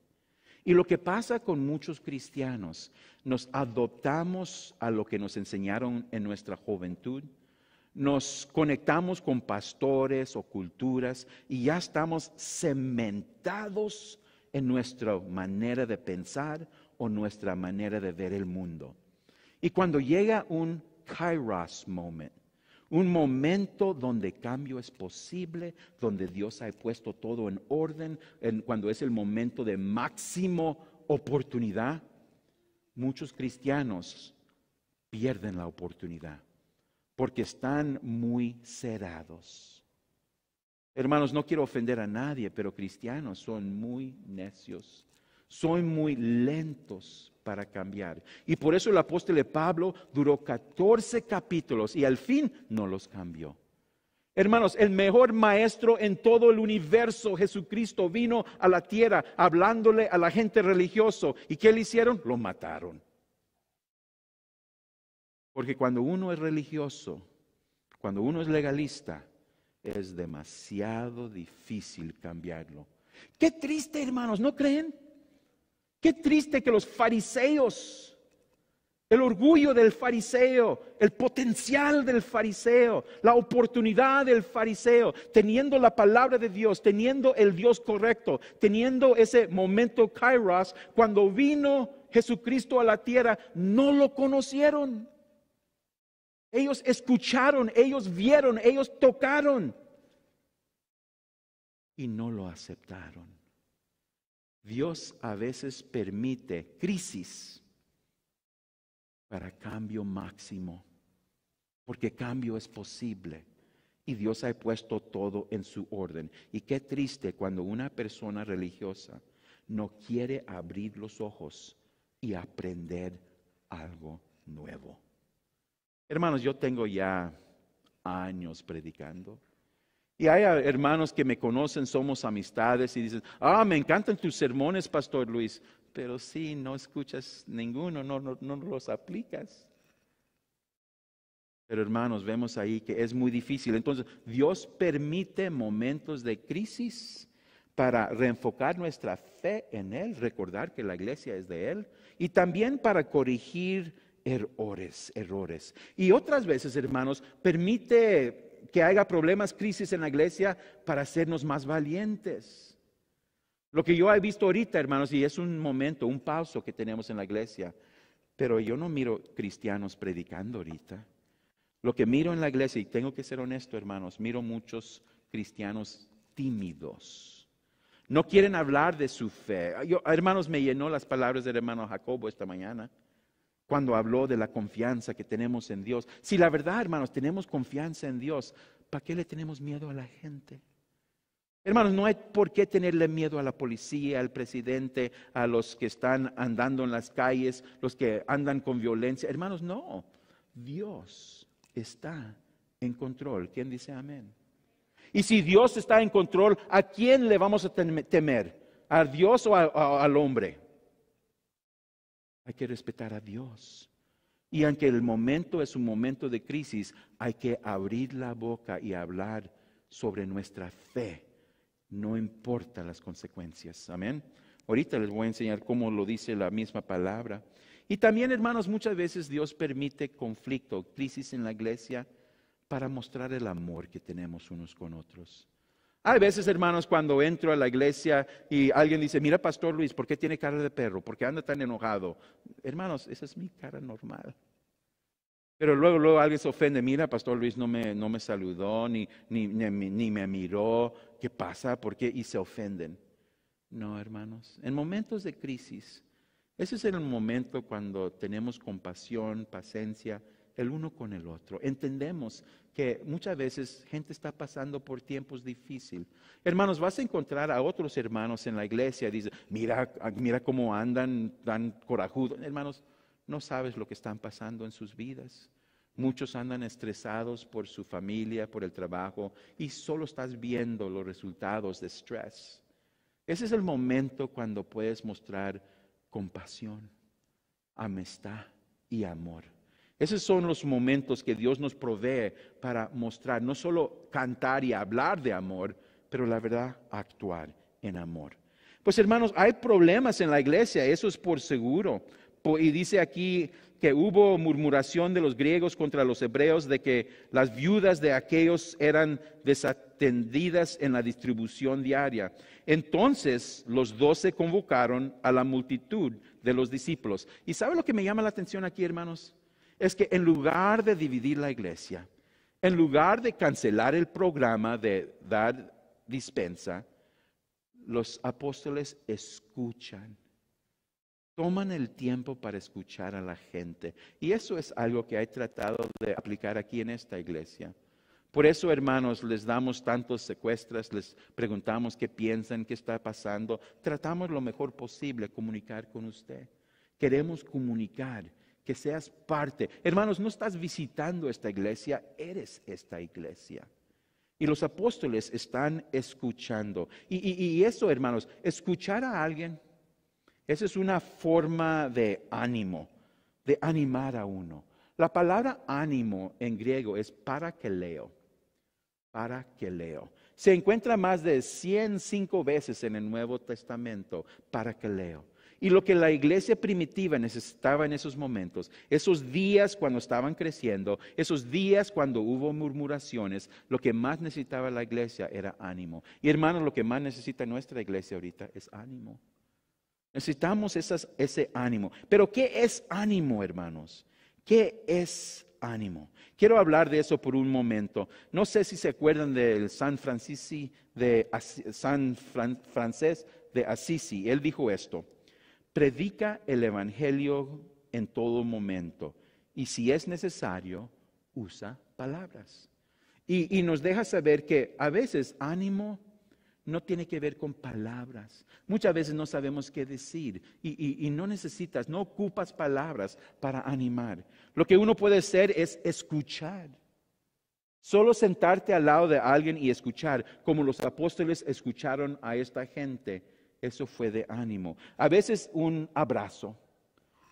Y lo que pasa con muchos cristianos, nos adoptamos a lo que nos enseñaron en nuestra juventud, nos conectamos con pastores o culturas y ya estamos cementados en nuestra manera de pensar o nuestra manera de ver el mundo. Y cuando llega un kairos moment, un momento donde cambio es posible, donde Dios ha puesto todo en orden, cuando es el momento de máximo oportunidad. Muchos cristianos pierden la oportunidad porque están muy cerrados. Hermanos, no quiero ofender a nadie, pero cristianos son muy necios son muy lentos para cambiar. Y por eso el apóstol de Pablo duró 14 capítulos y al fin no los cambió. Hermanos, el mejor maestro en todo el universo, Jesucristo, vino a la tierra hablándole a la gente religiosa. ¿Y qué le hicieron? Lo mataron. Porque cuando uno es religioso, cuando uno es legalista, es demasiado difícil cambiarlo. Qué triste, hermanos, ¿no creen? Qué triste que los fariseos, el orgullo del fariseo, el potencial del fariseo, la oportunidad del fariseo, teniendo la palabra de Dios, teniendo el Dios correcto, teniendo ese momento kairos, cuando vino Jesucristo a la tierra, no lo conocieron. Ellos escucharon, ellos vieron, ellos tocaron y no lo aceptaron. Dios a veces permite crisis para cambio máximo, porque cambio es posible. Y Dios ha puesto todo en su orden. Y qué triste cuando una persona religiosa no quiere abrir los ojos y aprender algo nuevo. Hermanos, yo tengo ya años predicando. Y hay ah, hermanos que me conocen, somos amistades y dicen, ah, me encantan tus sermones, Pastor Luis, pero sí, no escuchas ninguno, no, no, no los aplicas. Pero hermanos, vemos ahí que es muy difícil. Entonces, Dios permite momentos de crisis para reenfocar nuestra fe en Él, recordar que la iglesia es de Él, y también para corregir errores, errores. Y otras veces, hermanos, permite que haya problemas, crisis en la iglesia para hacernos más valientes. Lo que yo he visto ahorita, hermanos, y es un momento, un paso que tenemos en la iglesia, pero yo no miro cristianos predicando ahorita. Lo que miro en la iglesia, y tengo que ser honesto, hermanos, miro muchos cristianos tímidos. No quieren hablar de su fe. hermanos, me llenó las palabras del hermano Jacobo esta mañana cuando habló de la confianza que tenemos en Dios. Si la verdad, hermanos, tenemos confianza en Dios, ¿para qué le tenemos miedo a la gente? Hermanos, no hay por qué tenerle miedo a la policía, al presidente, a los que están andando en las calles, los que andan con violencia. Hermanos, no. Dios está en control. ¿Quién dice amén? Y si Dios está en control, ¿a quién le vamos a temer? ¿A Dios o al hombre? Hay que respetar a Dios. Y aunque el momento es un momento de crisis, hay que abrir la boca y hablar sobre nuestra fe. No importa las consecuencias. Amén. Ahorita les voy a enseñar cómo lo dice la misma palabra. Y también, hermanos, muchas veces Dios permite conflicto, crisis en la iglesia para mostrar el amor que tenemos unos con otros. Hay veces, hermanos, cuando entro a la iglesia y alguien dice, mira, Pastor Luis, ¿por qué tiene cara de perro? ¿Por qué anda tan enojado? Hermanos, esa es mi cara normal. Pero luego, luego alguien se ofende, mira, Pastor Luis no me, no me saludó, ni, ni, ni me miró, ¿qué pasa? ¿Por qué? Y se ofenden. No, hermanos, en momentos de crisis, ese es el momento cuando tenemos compasión, paciencia, el uno con el otro. Entendemos que muchas veces gente está pasando por tiempos difíciles. Hermanos, vas a encontrar a otros hermanos en la iglesia, dice, mira, mira cómo andan tan corajudos. Hermanos, no sabes lo que están pasando en sus vidas. Muchos andan estresados por su familia, por el trabajo, y solo estás viendo los resultados de estrés. Ese es el momento cuando puedes mostrar compasión, amistad y amor. Esos son los momentos que Dios nos provee para mostrar, no solo cantar y hablar de amor, pero la verdad, actuar en amor. Pues hermanos, hay problemas en la iglesia, eso es por seguro. Y dice aquí que hubo murmuración de los griegos contra los hebreos de que las viudas de aquellos eran desatendidas en la distribución diaria. Entonces los doce convocaron a la multitud de los discípulos. ¿Y sabe lo que me llama la atención aquí, hermanos? es que en lugar de dividir la iglesia, en lugar de cancelar el programa de dar dispensa, los apóstoles escuchan, toman el tiempo para escuchar a la gente. Y eso es algo que he tratado de aplicar aquí en esta iglesia. Por eso, hermanos, les damos tantos secuestros, les preguntamos qué piensan, qué está pasando. Tratamos lo mejor posible comunicar con usted. Queremos comunicar que seas parte. Hermanos, no estás visitando esta iglesia, eres esta iglesia. Y los apóstoles están escuchando. Y, eso, hermanos, escuchar a alguien, esa es una forma de ánimo, de animar a uno. La palabra ánimo en griego es para que leo, para que leo. Se encuentra más de 105 veces en el Nuevo Testamento, para que leo. Y lo que la iglesia primitiva necesitaba en esos momentos, esos días cuando estaban creciendo, esos días cuando hubo murmuraciones, lo que más necesitaba la iglesia era ánimo. Y hermanos, lo que más necesita nuestra iglesia ahorita es ánimo. Necesitamos ese ánimo. Pero ¿qué es ánimo, hermanos? ¿Qué es ánimo? Quiero hablar de eso por un momento. No sé si se acuerdan del San Francisco de San francés de Assisi. Él dijo esto: Predica el Evangelio en todo momento y si es necesario, usa palabras. Y, nos deja saber que a veces ánimo no tiene que ver con palabras. Muchas veces no sabemos qué decir y, y, no necesitas, no ocupas palabras para animar. Lo que uno puede hacer es escuchar. Solo sentarte al lado de alguien y escuchar, como los apóstoles escucharon a esta gente eso fue de ánimo. A veces un abrazo,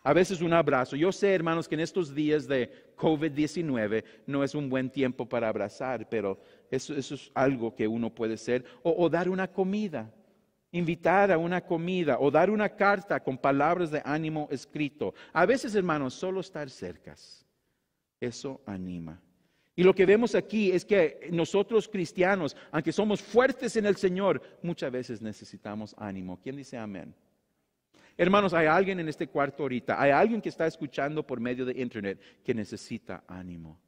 a veces un abrazo. Yo sé, hermanos, que en estos días de COVID-19 no es un buen tiempo para abrazar, pero eso, es algo que uno puede hacer. O, dar una comida, invitar a una comida, o dar una carta con palabras de ánimo escrito. A veces, hermanos, solo estar cerca, eso anima. Y lo que vemos aquí es que nosotros cristianos, aunque somos fuertes en el Señor, muchas veces necesitamos ánimo. ¿Quién dice amén? Hermanos, hay alguien en este cuarto ahorita, hay alguien que está escuchando por medio de internet que necesita ánimo.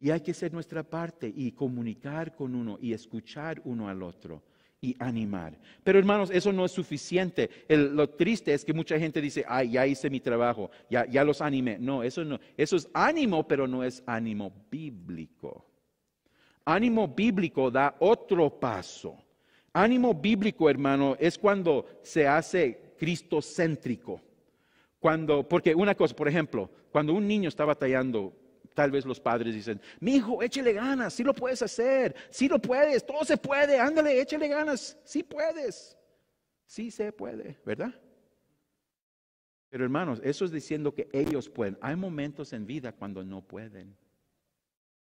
Y hay que ser nuestra parte y comunicar con uno y escuchar uno al otro y animar. Pero hermanos, eso no es suficiente. lo triste es que mucha gente dice, ay, ya hice mi trabajo, ya, ya los animé. No, eso no. Eso es ánimo, pero no es ánimo bíblico. Ánimo bíblico da otro paso. Ánimo bíblico, hermano, es cuando se hace cristocéntrico. Cuando, porque una cosa, por ejemplo, cuando un niño está batallando tal vez los padres dicen, mi hijo, échale ganas, si lo puedes hacer, si lo puedes, todo se puede, ándale, échale ganas, si puedes, si se puede, ¿verdad? Pero hermanos, eso es diciendo que ellos pueden. Hay momentos en vida cuando no pueden.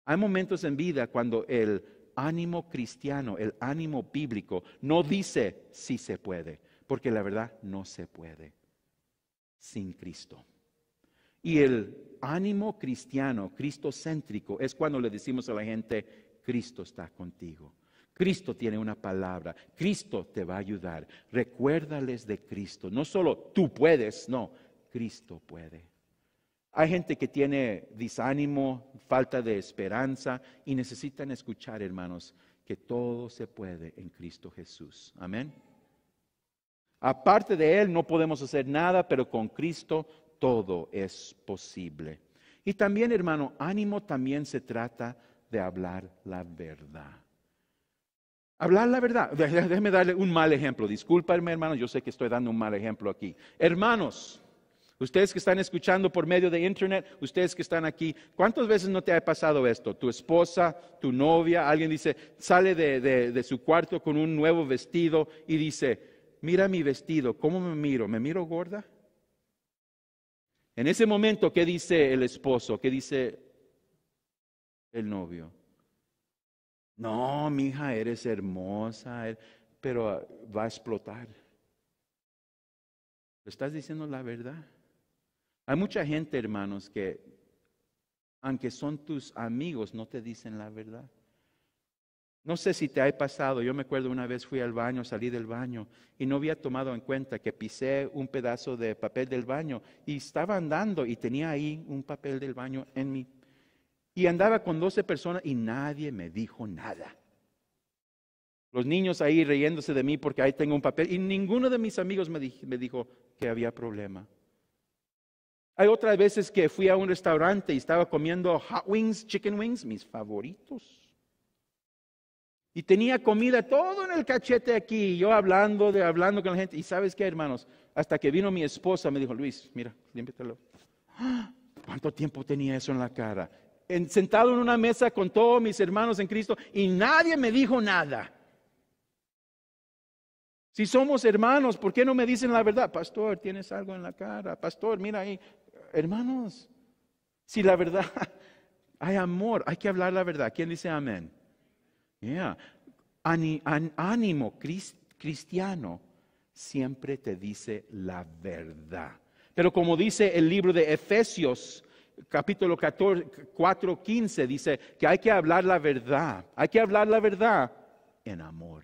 Hay momentos en vida cuando el ánimo cristiano, el ánimo bíblico, no dice si se puede, porque la verdad no se puede sin Cristo. Y el ánimo cristiano, cristo-céntrico, es cuando le decimos a la gente, Cristo está contigo. Cristo tiene una palabra, Cristo te va a ayudar. Recuérdales de Cristo. No solo tú puedes, no, Cristo puede. Hay gente que tiene disánimo, falta de esperanza y necesitan escuchar, hermanos, que todo se puede en Cristo Jesús. Amén. Aparte de Él no podemos hacer nada, pero con Cristo todo es posible. Y también, hermano, ánimo también se trata de hablar la verdad. Hablar la verdad. Déjeme darle un mal ejemplo. Disculpa, hermano, yo sé que estoy dando un mal ejemplo aquí. Hermanos, ustedes que están escuchando por medio de internet, ustedes que están aquí, ¿cuántas veces no te ha pasado esto? Tu esposa, tu novia, alguien dice, sale de, de su cuarto con un nuevo vestido y dice, mira mi vestido, ¿cómo me miro? ¿Me miro gorda? En ese momento, ¿qué dice el esposo? ¿Qué dice el novio? No, mi hija, eres hermosa, er, pero ah, va a explotar. estás diciendo la verdad? Hay mucha gente, hermanos, que aunque son tus amigos, no te dicen la verdad. No sé si te ha pasado, yo me acuerdo una vez fui al baño, salí del baño y no había tomado en cuenta que pisé un pedazo de papel del baño y estaba andando y tenía ahí un papel del baño en mí. Y andaba con 12 personas y nadie me dijo nada. Los niños ahí riéndose de mí porque ahí tengo un papel y ninguno de mis amigos me, me dijo que había problema. Hay otras veces que fui a un restaurante y estaba comiendo hot wings, chicken wings, mis favoritos y tenía comida todo en el cachete aquí, yo hablando, de, hablando con la gente. Y sabes qué, hermanos, hasta que vino mi esposa, me dijo, Luis, mira, límpiatelo. ¡Ah! ¿Cuánto tiempo tenía eso en la cara? sentado en una mesa con todos mis hermanos en Cristo y nadie me dijo nada. Si somos hermanos, ¿por qué no me dicen la verdad? Pastor, tienes algo en la cara. Pastor, mira ahí. Hermanos, si la verdad, hay amor, hay que hablar la verdad. ¿Quién dice amén? Yeah. ánimo cristiano siempre te dice la verdad. Pero como dice el libro de Efesios, capítulo 4.15. 4, 15, dice que hay que hablar la verdad. Hay que hablar la verdad en amor.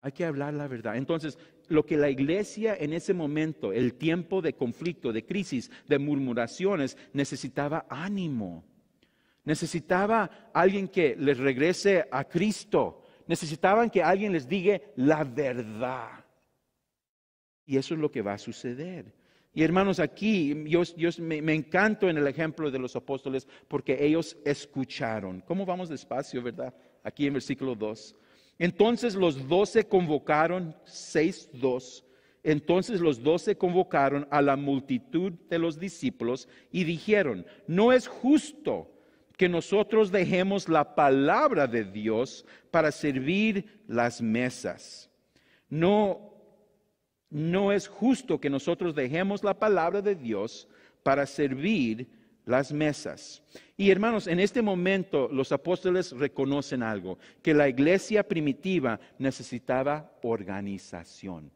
Hay que hablar la verdad. Entonces, lo que la iglesia en ese momento, el tiempo de conflicto, de crisis, de murmuraciones, necesitaba ánimo Necesitaba alguien que les regrese a Cristo. Necesitaban que alguien les diga la verdad. Y eso es lo que va a suceder. Y hermanos, aquí yo, me, encanto en el ejemplo de los apóstoles porque ellos escucharon. ¿Cómo vamos despacio, verdad? Aquí en versículo 2. Entonces los doce convocaron, Seis dos. Entonces los doce convocaron a la multitud de los discípulos y dijeron, no es justo que nosotros dejemos la palabra de Dios para servir las mesas. No, no es justo que nosotros dejemos la palabra de Dios para servir las mesas. Y hermanos, en este momento los apóstoles reconocen algo, que la iglesia primitiva necesitaba organización.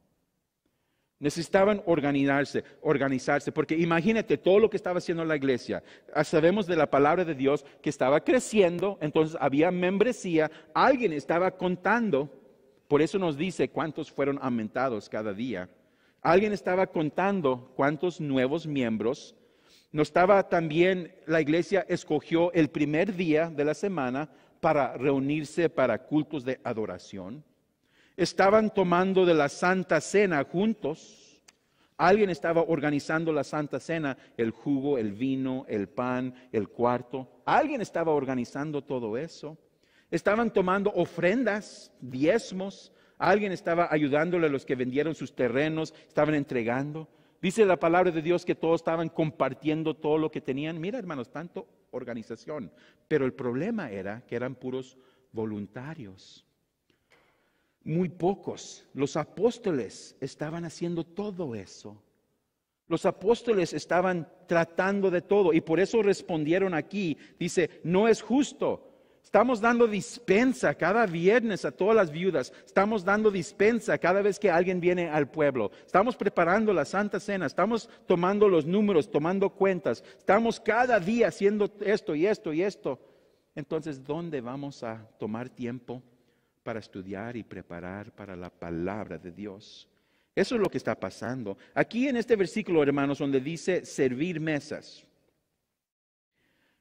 Necesitaban organizarse, organizarse, porque imagínate todo lo que estaba haciendo la iglesia. Ah, sabemos de la palabra de Dios que estaba creciendo, entonces había membresía, alguien estaba contando, por eso nos dice cuántos fueron aumentados cada día. Alguien estaba contando cuántos nuevos miembros. No estaba también, la iglesia escogió el primer día de la semana para reunirse para cultos de adoración estaban tomando de la Santa Cena juntos. Alguien estaba organizando la Santa Cena, el jugo, el vino, el pan, el cuarto. Alguien estaba organizando todo eso. Estaban tomando ofrendas, diezmos. Alguien estaba ayudándole a los que vendieron sus terrenos, estaban entregando. Dice la palabra de Dios que todos estaban compartiendo todo lo que tenían. Mira, hermanos, tanto organización. Pero el problema era que eran puros voluntarios muy pocos. Los apóstoles estaban haciendo todo eso. Los apóstoles estaban tratando de todo y por eso respondieron aquí. Dice, no es justo. Estamos dando dispensa cada viernes a todas las viudas. Estamos dando dispensa cada vez que alguien viene al pueblo. Estamos preparando la Santa Cena. Estamos tomando los números, tomando cuentas. Estamos cada día haciendo esto y esto y esto. Entonces, ¿dónde vamos a tomar tiempo para estudiar y preparar para la palabra de Dios. Eso es lo que está pasando. Aquí en este versículo, hermanos, donde dice servir mesas,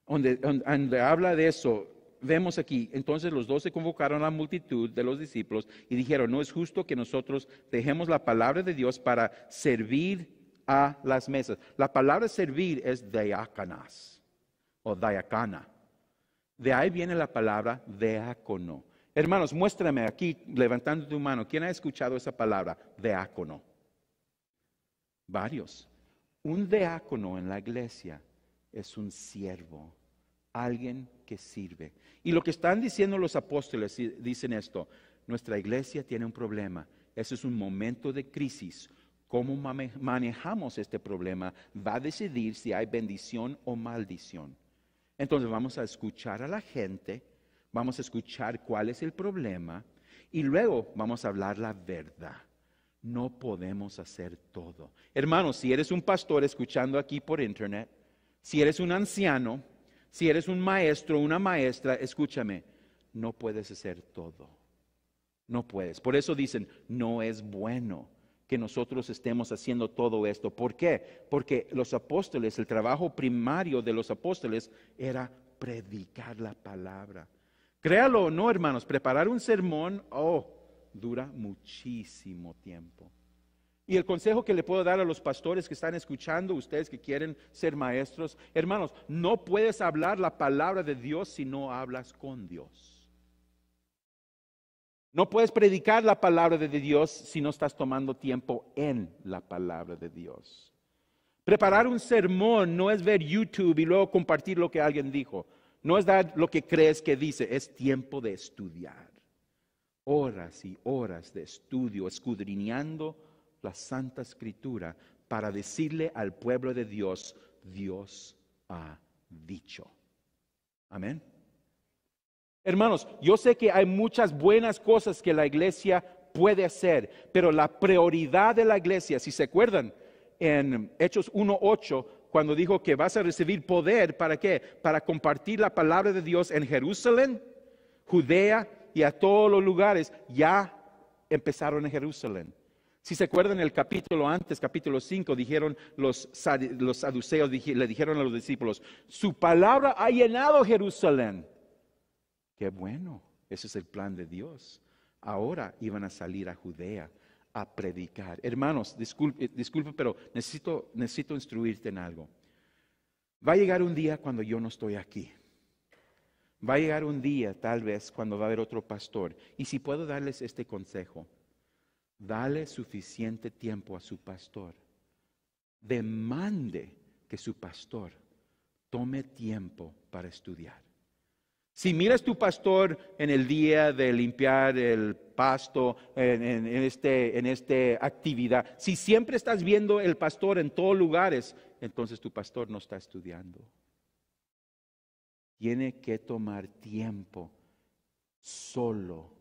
donde, habla de eso, vemos aquí, entonces los dos se convocaron a la multitud de los discípulos y dijeron, no es justo que nosotros dejemos la palabra de Dios para servir a las mesas. La palabra servir es diácanas o diacana. De ahí viene la palabra diácono. Hermanos, muéstrame aquí, levantando tu mano, ¿quién ha escuchado esa palabra? Deácono. Varios. Un deácono en la iglesia es un siervo, alguien que sirve. Y lo que están diciendo los apóstoles, dicen esto, nuestra iglesia tiene un problema, ese es un momento de crisis. Cómo manejamos este problema va a decidir si hay bendición o maldición. Entonces vamos a escuchar a la gente vamos a escuchar cuál es el problema y luego vamos a hablar la verdad. No podemos hacer todo. Hermanos, si eres un pastor escuchando aquí por internet, si eres un anciano, si eres un maestro, una maestra, escúchame, no puedes hacer todo. No puedes. Por eso dicen, no es bueno que nosotros estemos haciendo todo esto. ¿Por qué? Porque los apóstoles, el trabajo primario de los apóstoles era predicar la palabra. Créalo o no, hermanos, preparar un sermón, oh, dura muchísimo tiempo. Y el consejo que le puedo dar a los pastores que están escuchando, ustedes que quieren ser maestros, hermanos, no puedes hablar la palabra de Dios si no hablas con Dios. No puedes predicar la palabra de Dios si no estás tomando tiempo en la palabra de Dios. Preparar un sermón no es ver YouTube y luego compartir lo que alguien dijo. No es dar lo que crees que dice, es tiempo de estudiar. Horas y horas de estudio, escudriñando la Santa Escritura para decirle al pueblo de Dios, Dios ha dicho. Amén. Hermanos, yo sé que hay muchas buenas cosas que la iglesia puede hacer, pero la prioridad de la iglesia, si se acuerdan, en Hechos 1.8, cuando dijo que vas a recibir poder, ¿para qué? Para compartir la palabra de Dios en Jerusalén, Judea y a todos los lugares. Ya empezaron en Jerusalén. Si se acuerdan el capítulo antes, capítulo 5, dijeron los, saduceos, le dijeron a los discípulos, su palabra ha llenado Jerusalén. Qué bueno, ese es el plan de Dios. Ahora iban a salir a Judea a predicar. Hermanos, disculpe, eh, disculpe pero necesito, necesito instruirte en algo. Va a llegar un día cuando yo no estoy aquí. Va a llegar un día, tal vez, cuando va a haber otro pastor. Y si puedo darles este consejo, dale suficiente tiempo a su pastor. Demande que su pastor tome tiempo para estudiar. Si miras tu pastor en el día de limpiar el pasto, en, esta este actividad, si siempre estás viendo el pastor en todos lugares, entonces tu pastor no está estudiando. Tiene que tomar tiempo solo,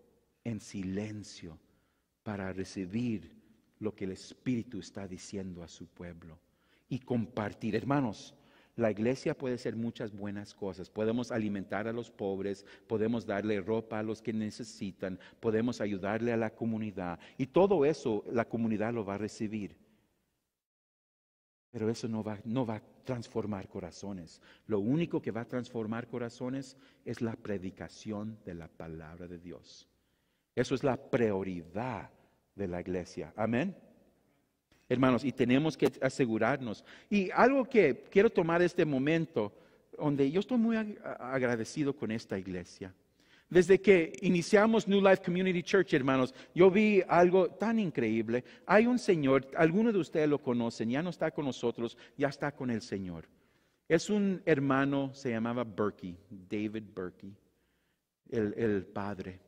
en silencio, para recibir lo que el Espíritu está diciendo a su pueblo y compartir. Hermanos, la iglesia puede hacer muchas buenas cosas. Podemos alimentar a los pobres, podemos darle ropa a los que necesitan, podemos ayudarle a la comunidad. Y todo eso la comunidad lo va a recibir. Pero eso no va, no va a transformar corazones. Lo único que va a transformar corazones es la predicación de la palabra de Dios. Eso es la prioridad de la iglesia. Amén hermanos, y tenemos que asegurarnos. Y algo que quiero tomar este momento, donde yo estoy muy agradecido con esta iglesia. Desde que iniciamos New Life Community Church, hermanos, yo vi algo tan increíble. Hay un señor, algunos de ustedes lo conocen, ya no está con nosotros, ya está con el Señor. Es un hermano, se llamaba Berkey, David Berkey, el, el padre.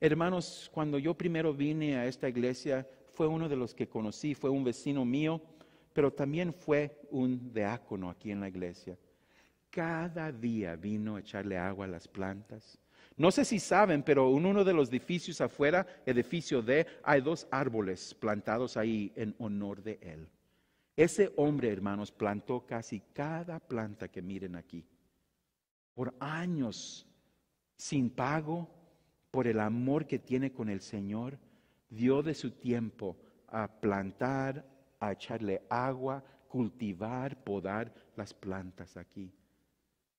Hermanos, cuando yo primero vine a esta iglesia, fue uno de los que conocí, fue un vecino mío, pero también fue un diácono aquí en la iglesia. Cada día vino a echarle agua a las plantas. No sé si saben, pero en uno de los edificios afuera, edificio D, hay dos árboles plantados ahí en honor de él. Ese hombre, hermanos, plantó casi cada planta que miren aquí. Por años, sin pago, por el amor que tiene con el Señor dio de su tiempo a plantar, a echarle agua, cultivar, podar las plantas aquí.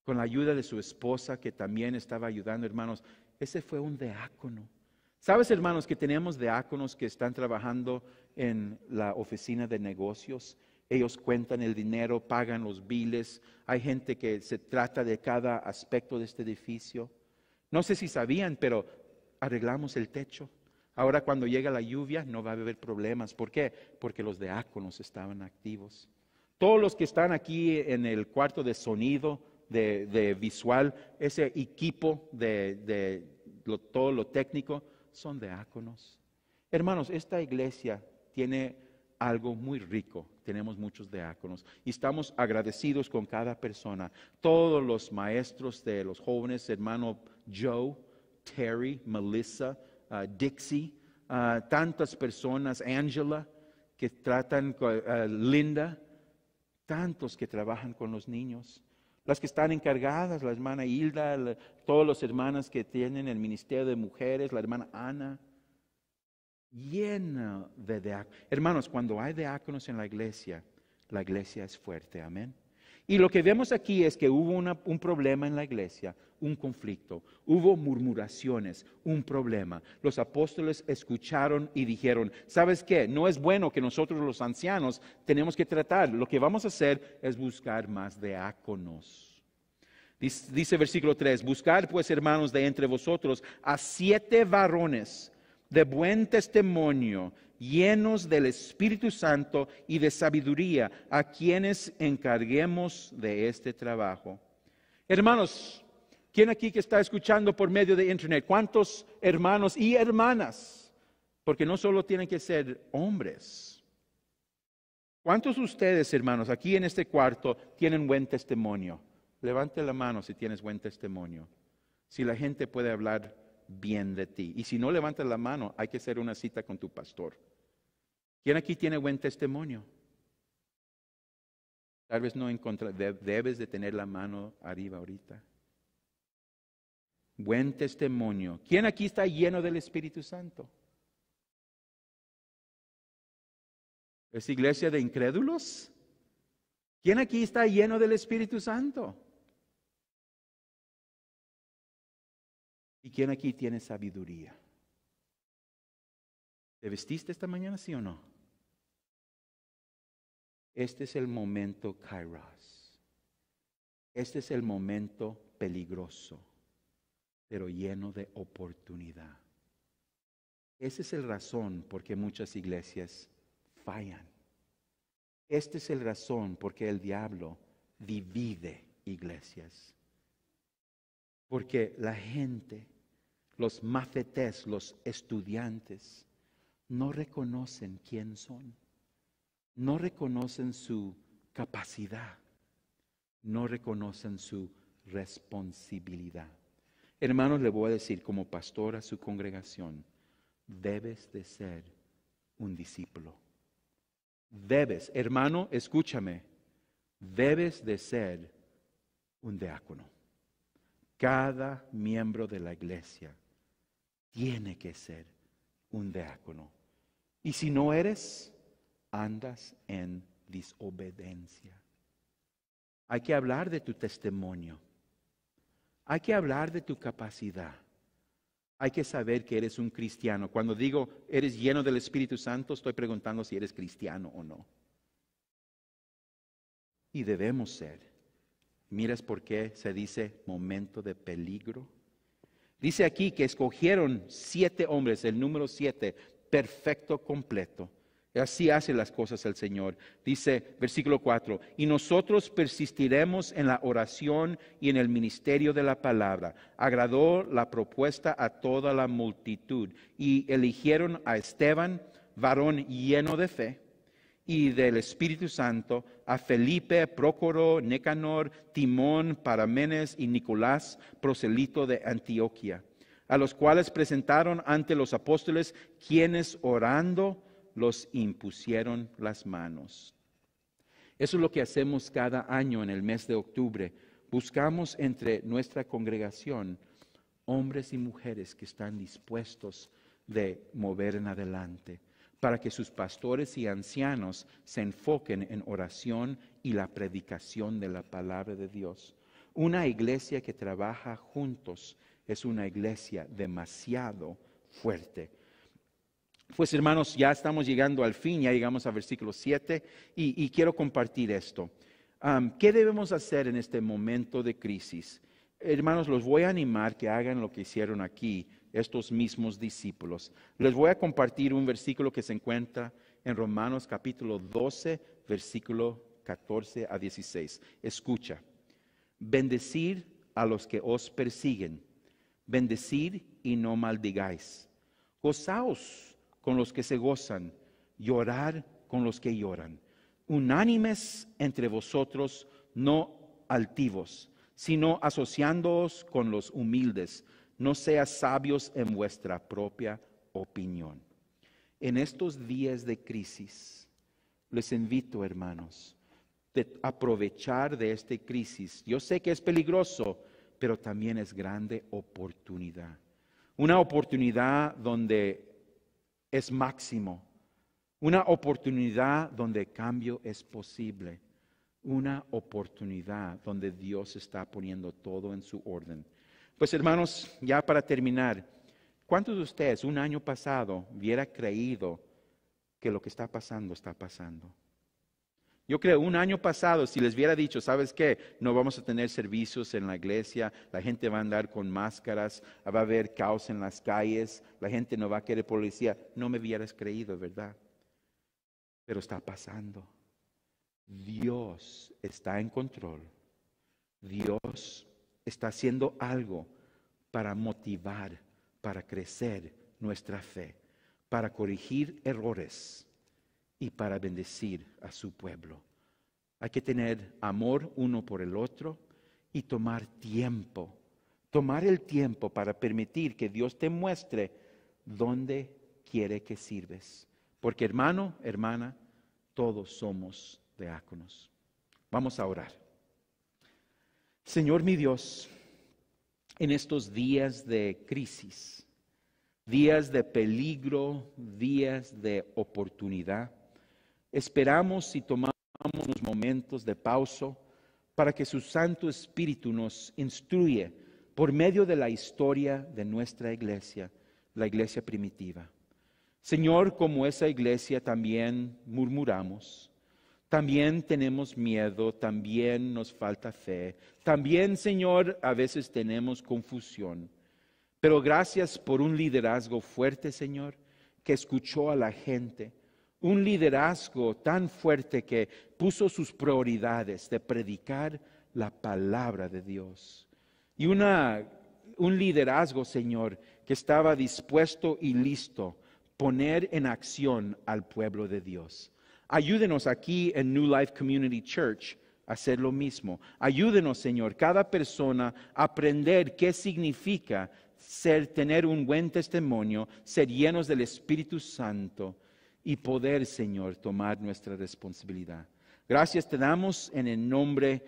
Con la ayuda de su esposa que también estaba ayudando, hermanos, ese fue un diácono. ¿Sabes, hermanos, que tenemos diáconos que están trabajando en la oficina de negocios? Ellos cuentan el dinero, pagan los biles. Hay gente que se trata de cada aspecto de este edificio. No sé si sabían, pero arreglamos el techo Ahora cuando llega la lluvia no va a haber problemas. ¿Por qué? Porque los diáconos estaban activos. Todos los que están aquí en el cuarto de sonido, de, visual, ese equipo de, todo lo técnico, son diáconos. Hermanos, esta iglesia tiene algo muy rico. Tenemos muchos diáconos y estamos agradecidos con cada persona. Todos los maestros de los jóvenes, hermano Joe, Terry, Melissa, Ah, Dixie, ah, tantas personas, Angela, que tratan, con ah, Linda, tantos que trabajan con los niños. Las que están encargadas, la hermana Hilda, todos todas las hermanas que tienen el Ministerio de Mujeres, la hermana Ana, llena de Hermanos, cuando hay diáconos en la iglesia, la iglesia es fuerte, amén. Y lo que vemos aquí es que hubo un problema en la iglesia, un conflicto, hubo murmuraciones, un problema. Los apóstoles escucharon y dijeron, ¿sabes qué? No es bueno que nosotros los ancianos tenemos que tratar. Lo que vamos a hacer es buscar más diáconos. Dice, dice versículo 3, buscar pues hermanos de entre vosotros a siete varones de buen testimonio, llenos del Espíritu Santo y de sabiduría, a quienes encarguemos de este trabajo. Hermanos, ¿Quién aquí que está escuchando por medio de Internet? ¿Cuántos hermanos y hermanas? Porque no solo tienen que ser hombres. ¿Cuántos de ustedes, hermanos, aquí en este cuarto tienen buen testimonio? Levante la mano si tienes buen testimonio. Si la gente puede hablar bien de ti. Y si no levantas la mano, hay que hacer una cita con tu pastor. ¿Quién aquí tiene buen testimonio? Tal vez no encontrar, debes de tener la mano arriba ahorita buen testimonio. ¿Quién aquí está lleno del Espíritu Santo? ¿Es iglesia de incrédulos? ¿Quién aquí está lleno del Espíritu Santo? ¿Y quién aquí tiene sabiduría? ¿Te vestiste esta mañana, sí o no? Este es el momento kairos. Este es el momento peligroso pero lleno de oportunidad. Esa es el razón por qué muchas iglesias fallan. Esta es el razón por qué el diablo divide iglesias. Porque la gente, los mafetés, los estudiantes, no reconocen quién son, no reconocen su capacidad, no reconocen su responsabilidad. Hermanos, le voy a decir como pastor a su congregación, debes de ser un discípulo. Debes, hermano, escúchame, debes de ser un diácono. Cada miembro de la iglesia tiene que ser un diácono. Y si no eres, andas en desobediencia. Hay que hablar de tu testimonio. Hay que hablar de tu capacidad. Hay que saber que eres un cristiano. Cuando digo eres lleno del Espíritu Santo, estoy preguntando si eres cristiano o no. Y debemos ser. Miras por qué se dice momento de peligro. Dice aquí que escogieron siete hombres, el número siete, perfecto, completo Así hace las cosas el Señor. Dice versículo 4, y nosotros persistiremos en la oración y en el ministerio de la palabra. Agradó la propuesta a toda la multitud y eligieron a Esteban, varón lleno de fe y del Espíritu Santo, a Felipe, Prócoro, Nicanor, Timón, Paramenes y Nicolás, proselito de Antioquia, a los cuales presentaron ante los apóstoles quienes orando, los impusieron las manos. Eso es lo que hacemos cada año en el mes de octubre. Buscamos entre nuestra congregación hombres y mujeres que están dispuestos de mover en adelante para que sus pastores y ancianos se enfoquen en oración y la predicación de la palabra de Dios. Una iglesia que trabaja juntos es una iglesia demasiado fuerte pues hermanos, ya estamos llegando al fin, ya llegamos al versículo 7 y, quiero compartir esto. ¿Qué debemos hacer en este momento de crisis? Hermanos, los voy a animar que hagan lo que hicieron aquí estos mismos discípulos. Les voy a compartir un versículo que se encuentra en Romanos capítulo 12, versículo 14 a 16. Escucha, bendecir a los que os persiguen, bendecir y no maldigáis. Gozaos con los que se gozan, llorar con los que lloran. Unánimes entre vosotros, no altivos, sino asociándoos con los humildes. No seas sabios en vuestra propia opinión. En estos días de crisis, les invito, hermanos, de aprovechar de esta crisis. Yo sé que es peligroso, pero también es grande oportunidad. Una oportunidad donde es máximo, una oportunidad donde cambio es posible, una oportunidad donde Dios está poniendo todo en su orden. Pues hermanos, ya para terminar, ¿cuántos de ustedes un año pasado hubiera creído que lo que está pasando está pasando? Yo creo, un año pasado, si les hubiera dicho, ¿sabes qué? No vamos a tener servicios en la iglesia, la gente va a andar con máscaras, va a haber caos en las calles, la gente no va a querer policía, no me hubieras creído, ¿verdad? Pero está pasando. Dios está en control. Dios está haciendo algo para motivar, para crecer nuestra fe, para corregir errores y para bendecir a su pueblo. Hay que tener amor uno por el otro y tomar tiempo, tomar el tiempo para permitir que Dios te muestre dónde quiere que sirves. Porque hermano, hermana, todos somos diáconos. Vamos a orar. Señor mi Dios, en estos días de crisis, días de peligro, días de oportunidad, Esperamos y tomamos los momentos de pausa para que su Santo Espíritu nos instruye por medio de la historia de nuestra iglesia, la iglesia primitiva. Señor, como esa iglesia también murmuramos, también tenemos miedo, también nos falta fe, también, Señor, a veces tenemos confusión. Pero gracias por un liderazgo fuerte, Señor, que escuchó a la gente un liderazgo tan fuerte que puso sus prioridades de predicar la palabra de Dios. Y una, un liderazgo, Señor, que estaba dispuesto y listo poner en acción al pueblo de Dios. Ayúdenos aquí en New Life Community Church a hacer lo mismo. Ayúdenos, Señor, cada persona a aprender qué significa ser tener un buen testimonio, ser llenos del Espíritu Santo y poder, Señor, tomar nuestra responsabilidad. Gracias te damos en el nombre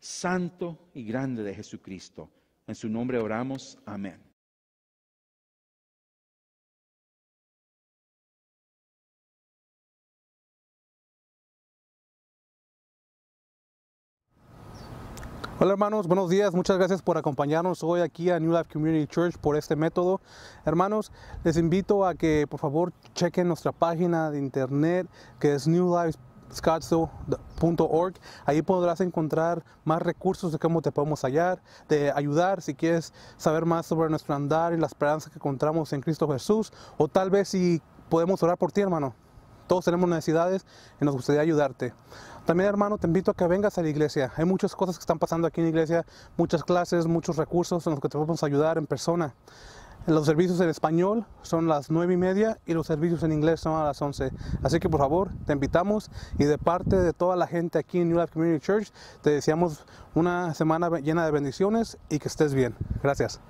santo y grande de Jesucristo. En su nombre oramos. Amén. Hola hermanos, buenos días, muchas gracias por acompañarnos hoy aquí a New Life Community Church por este método. Hermanos, les invito a que por favor chequen nuestra página de internet que es New Life Ahí podrás encontrar más recursos de cómo te podemos hallar, de ayudar si quieres saber más sobre nuestro andar y la esperanza que encontramos en Cristo Jesús, o tal vez si podemos orar por ti, hermano. Todos tenemos necesidades y nos gustaría ayudarte. También hermano, te invito a que vengas a la iglesia. Hay muchas cosas que están pasando aquí en la iglesia, muchas clases, muchos recursos en los que te podemos ayudar en persona. Los servicios en español son las 9 y media y los servicios en inglés son a las 11. Así que por favor, te invitamos y de parte de toda la gente aquí en New Life Community Church, te deseamos una semana llena de bendiciones y que estés bien. Gracias.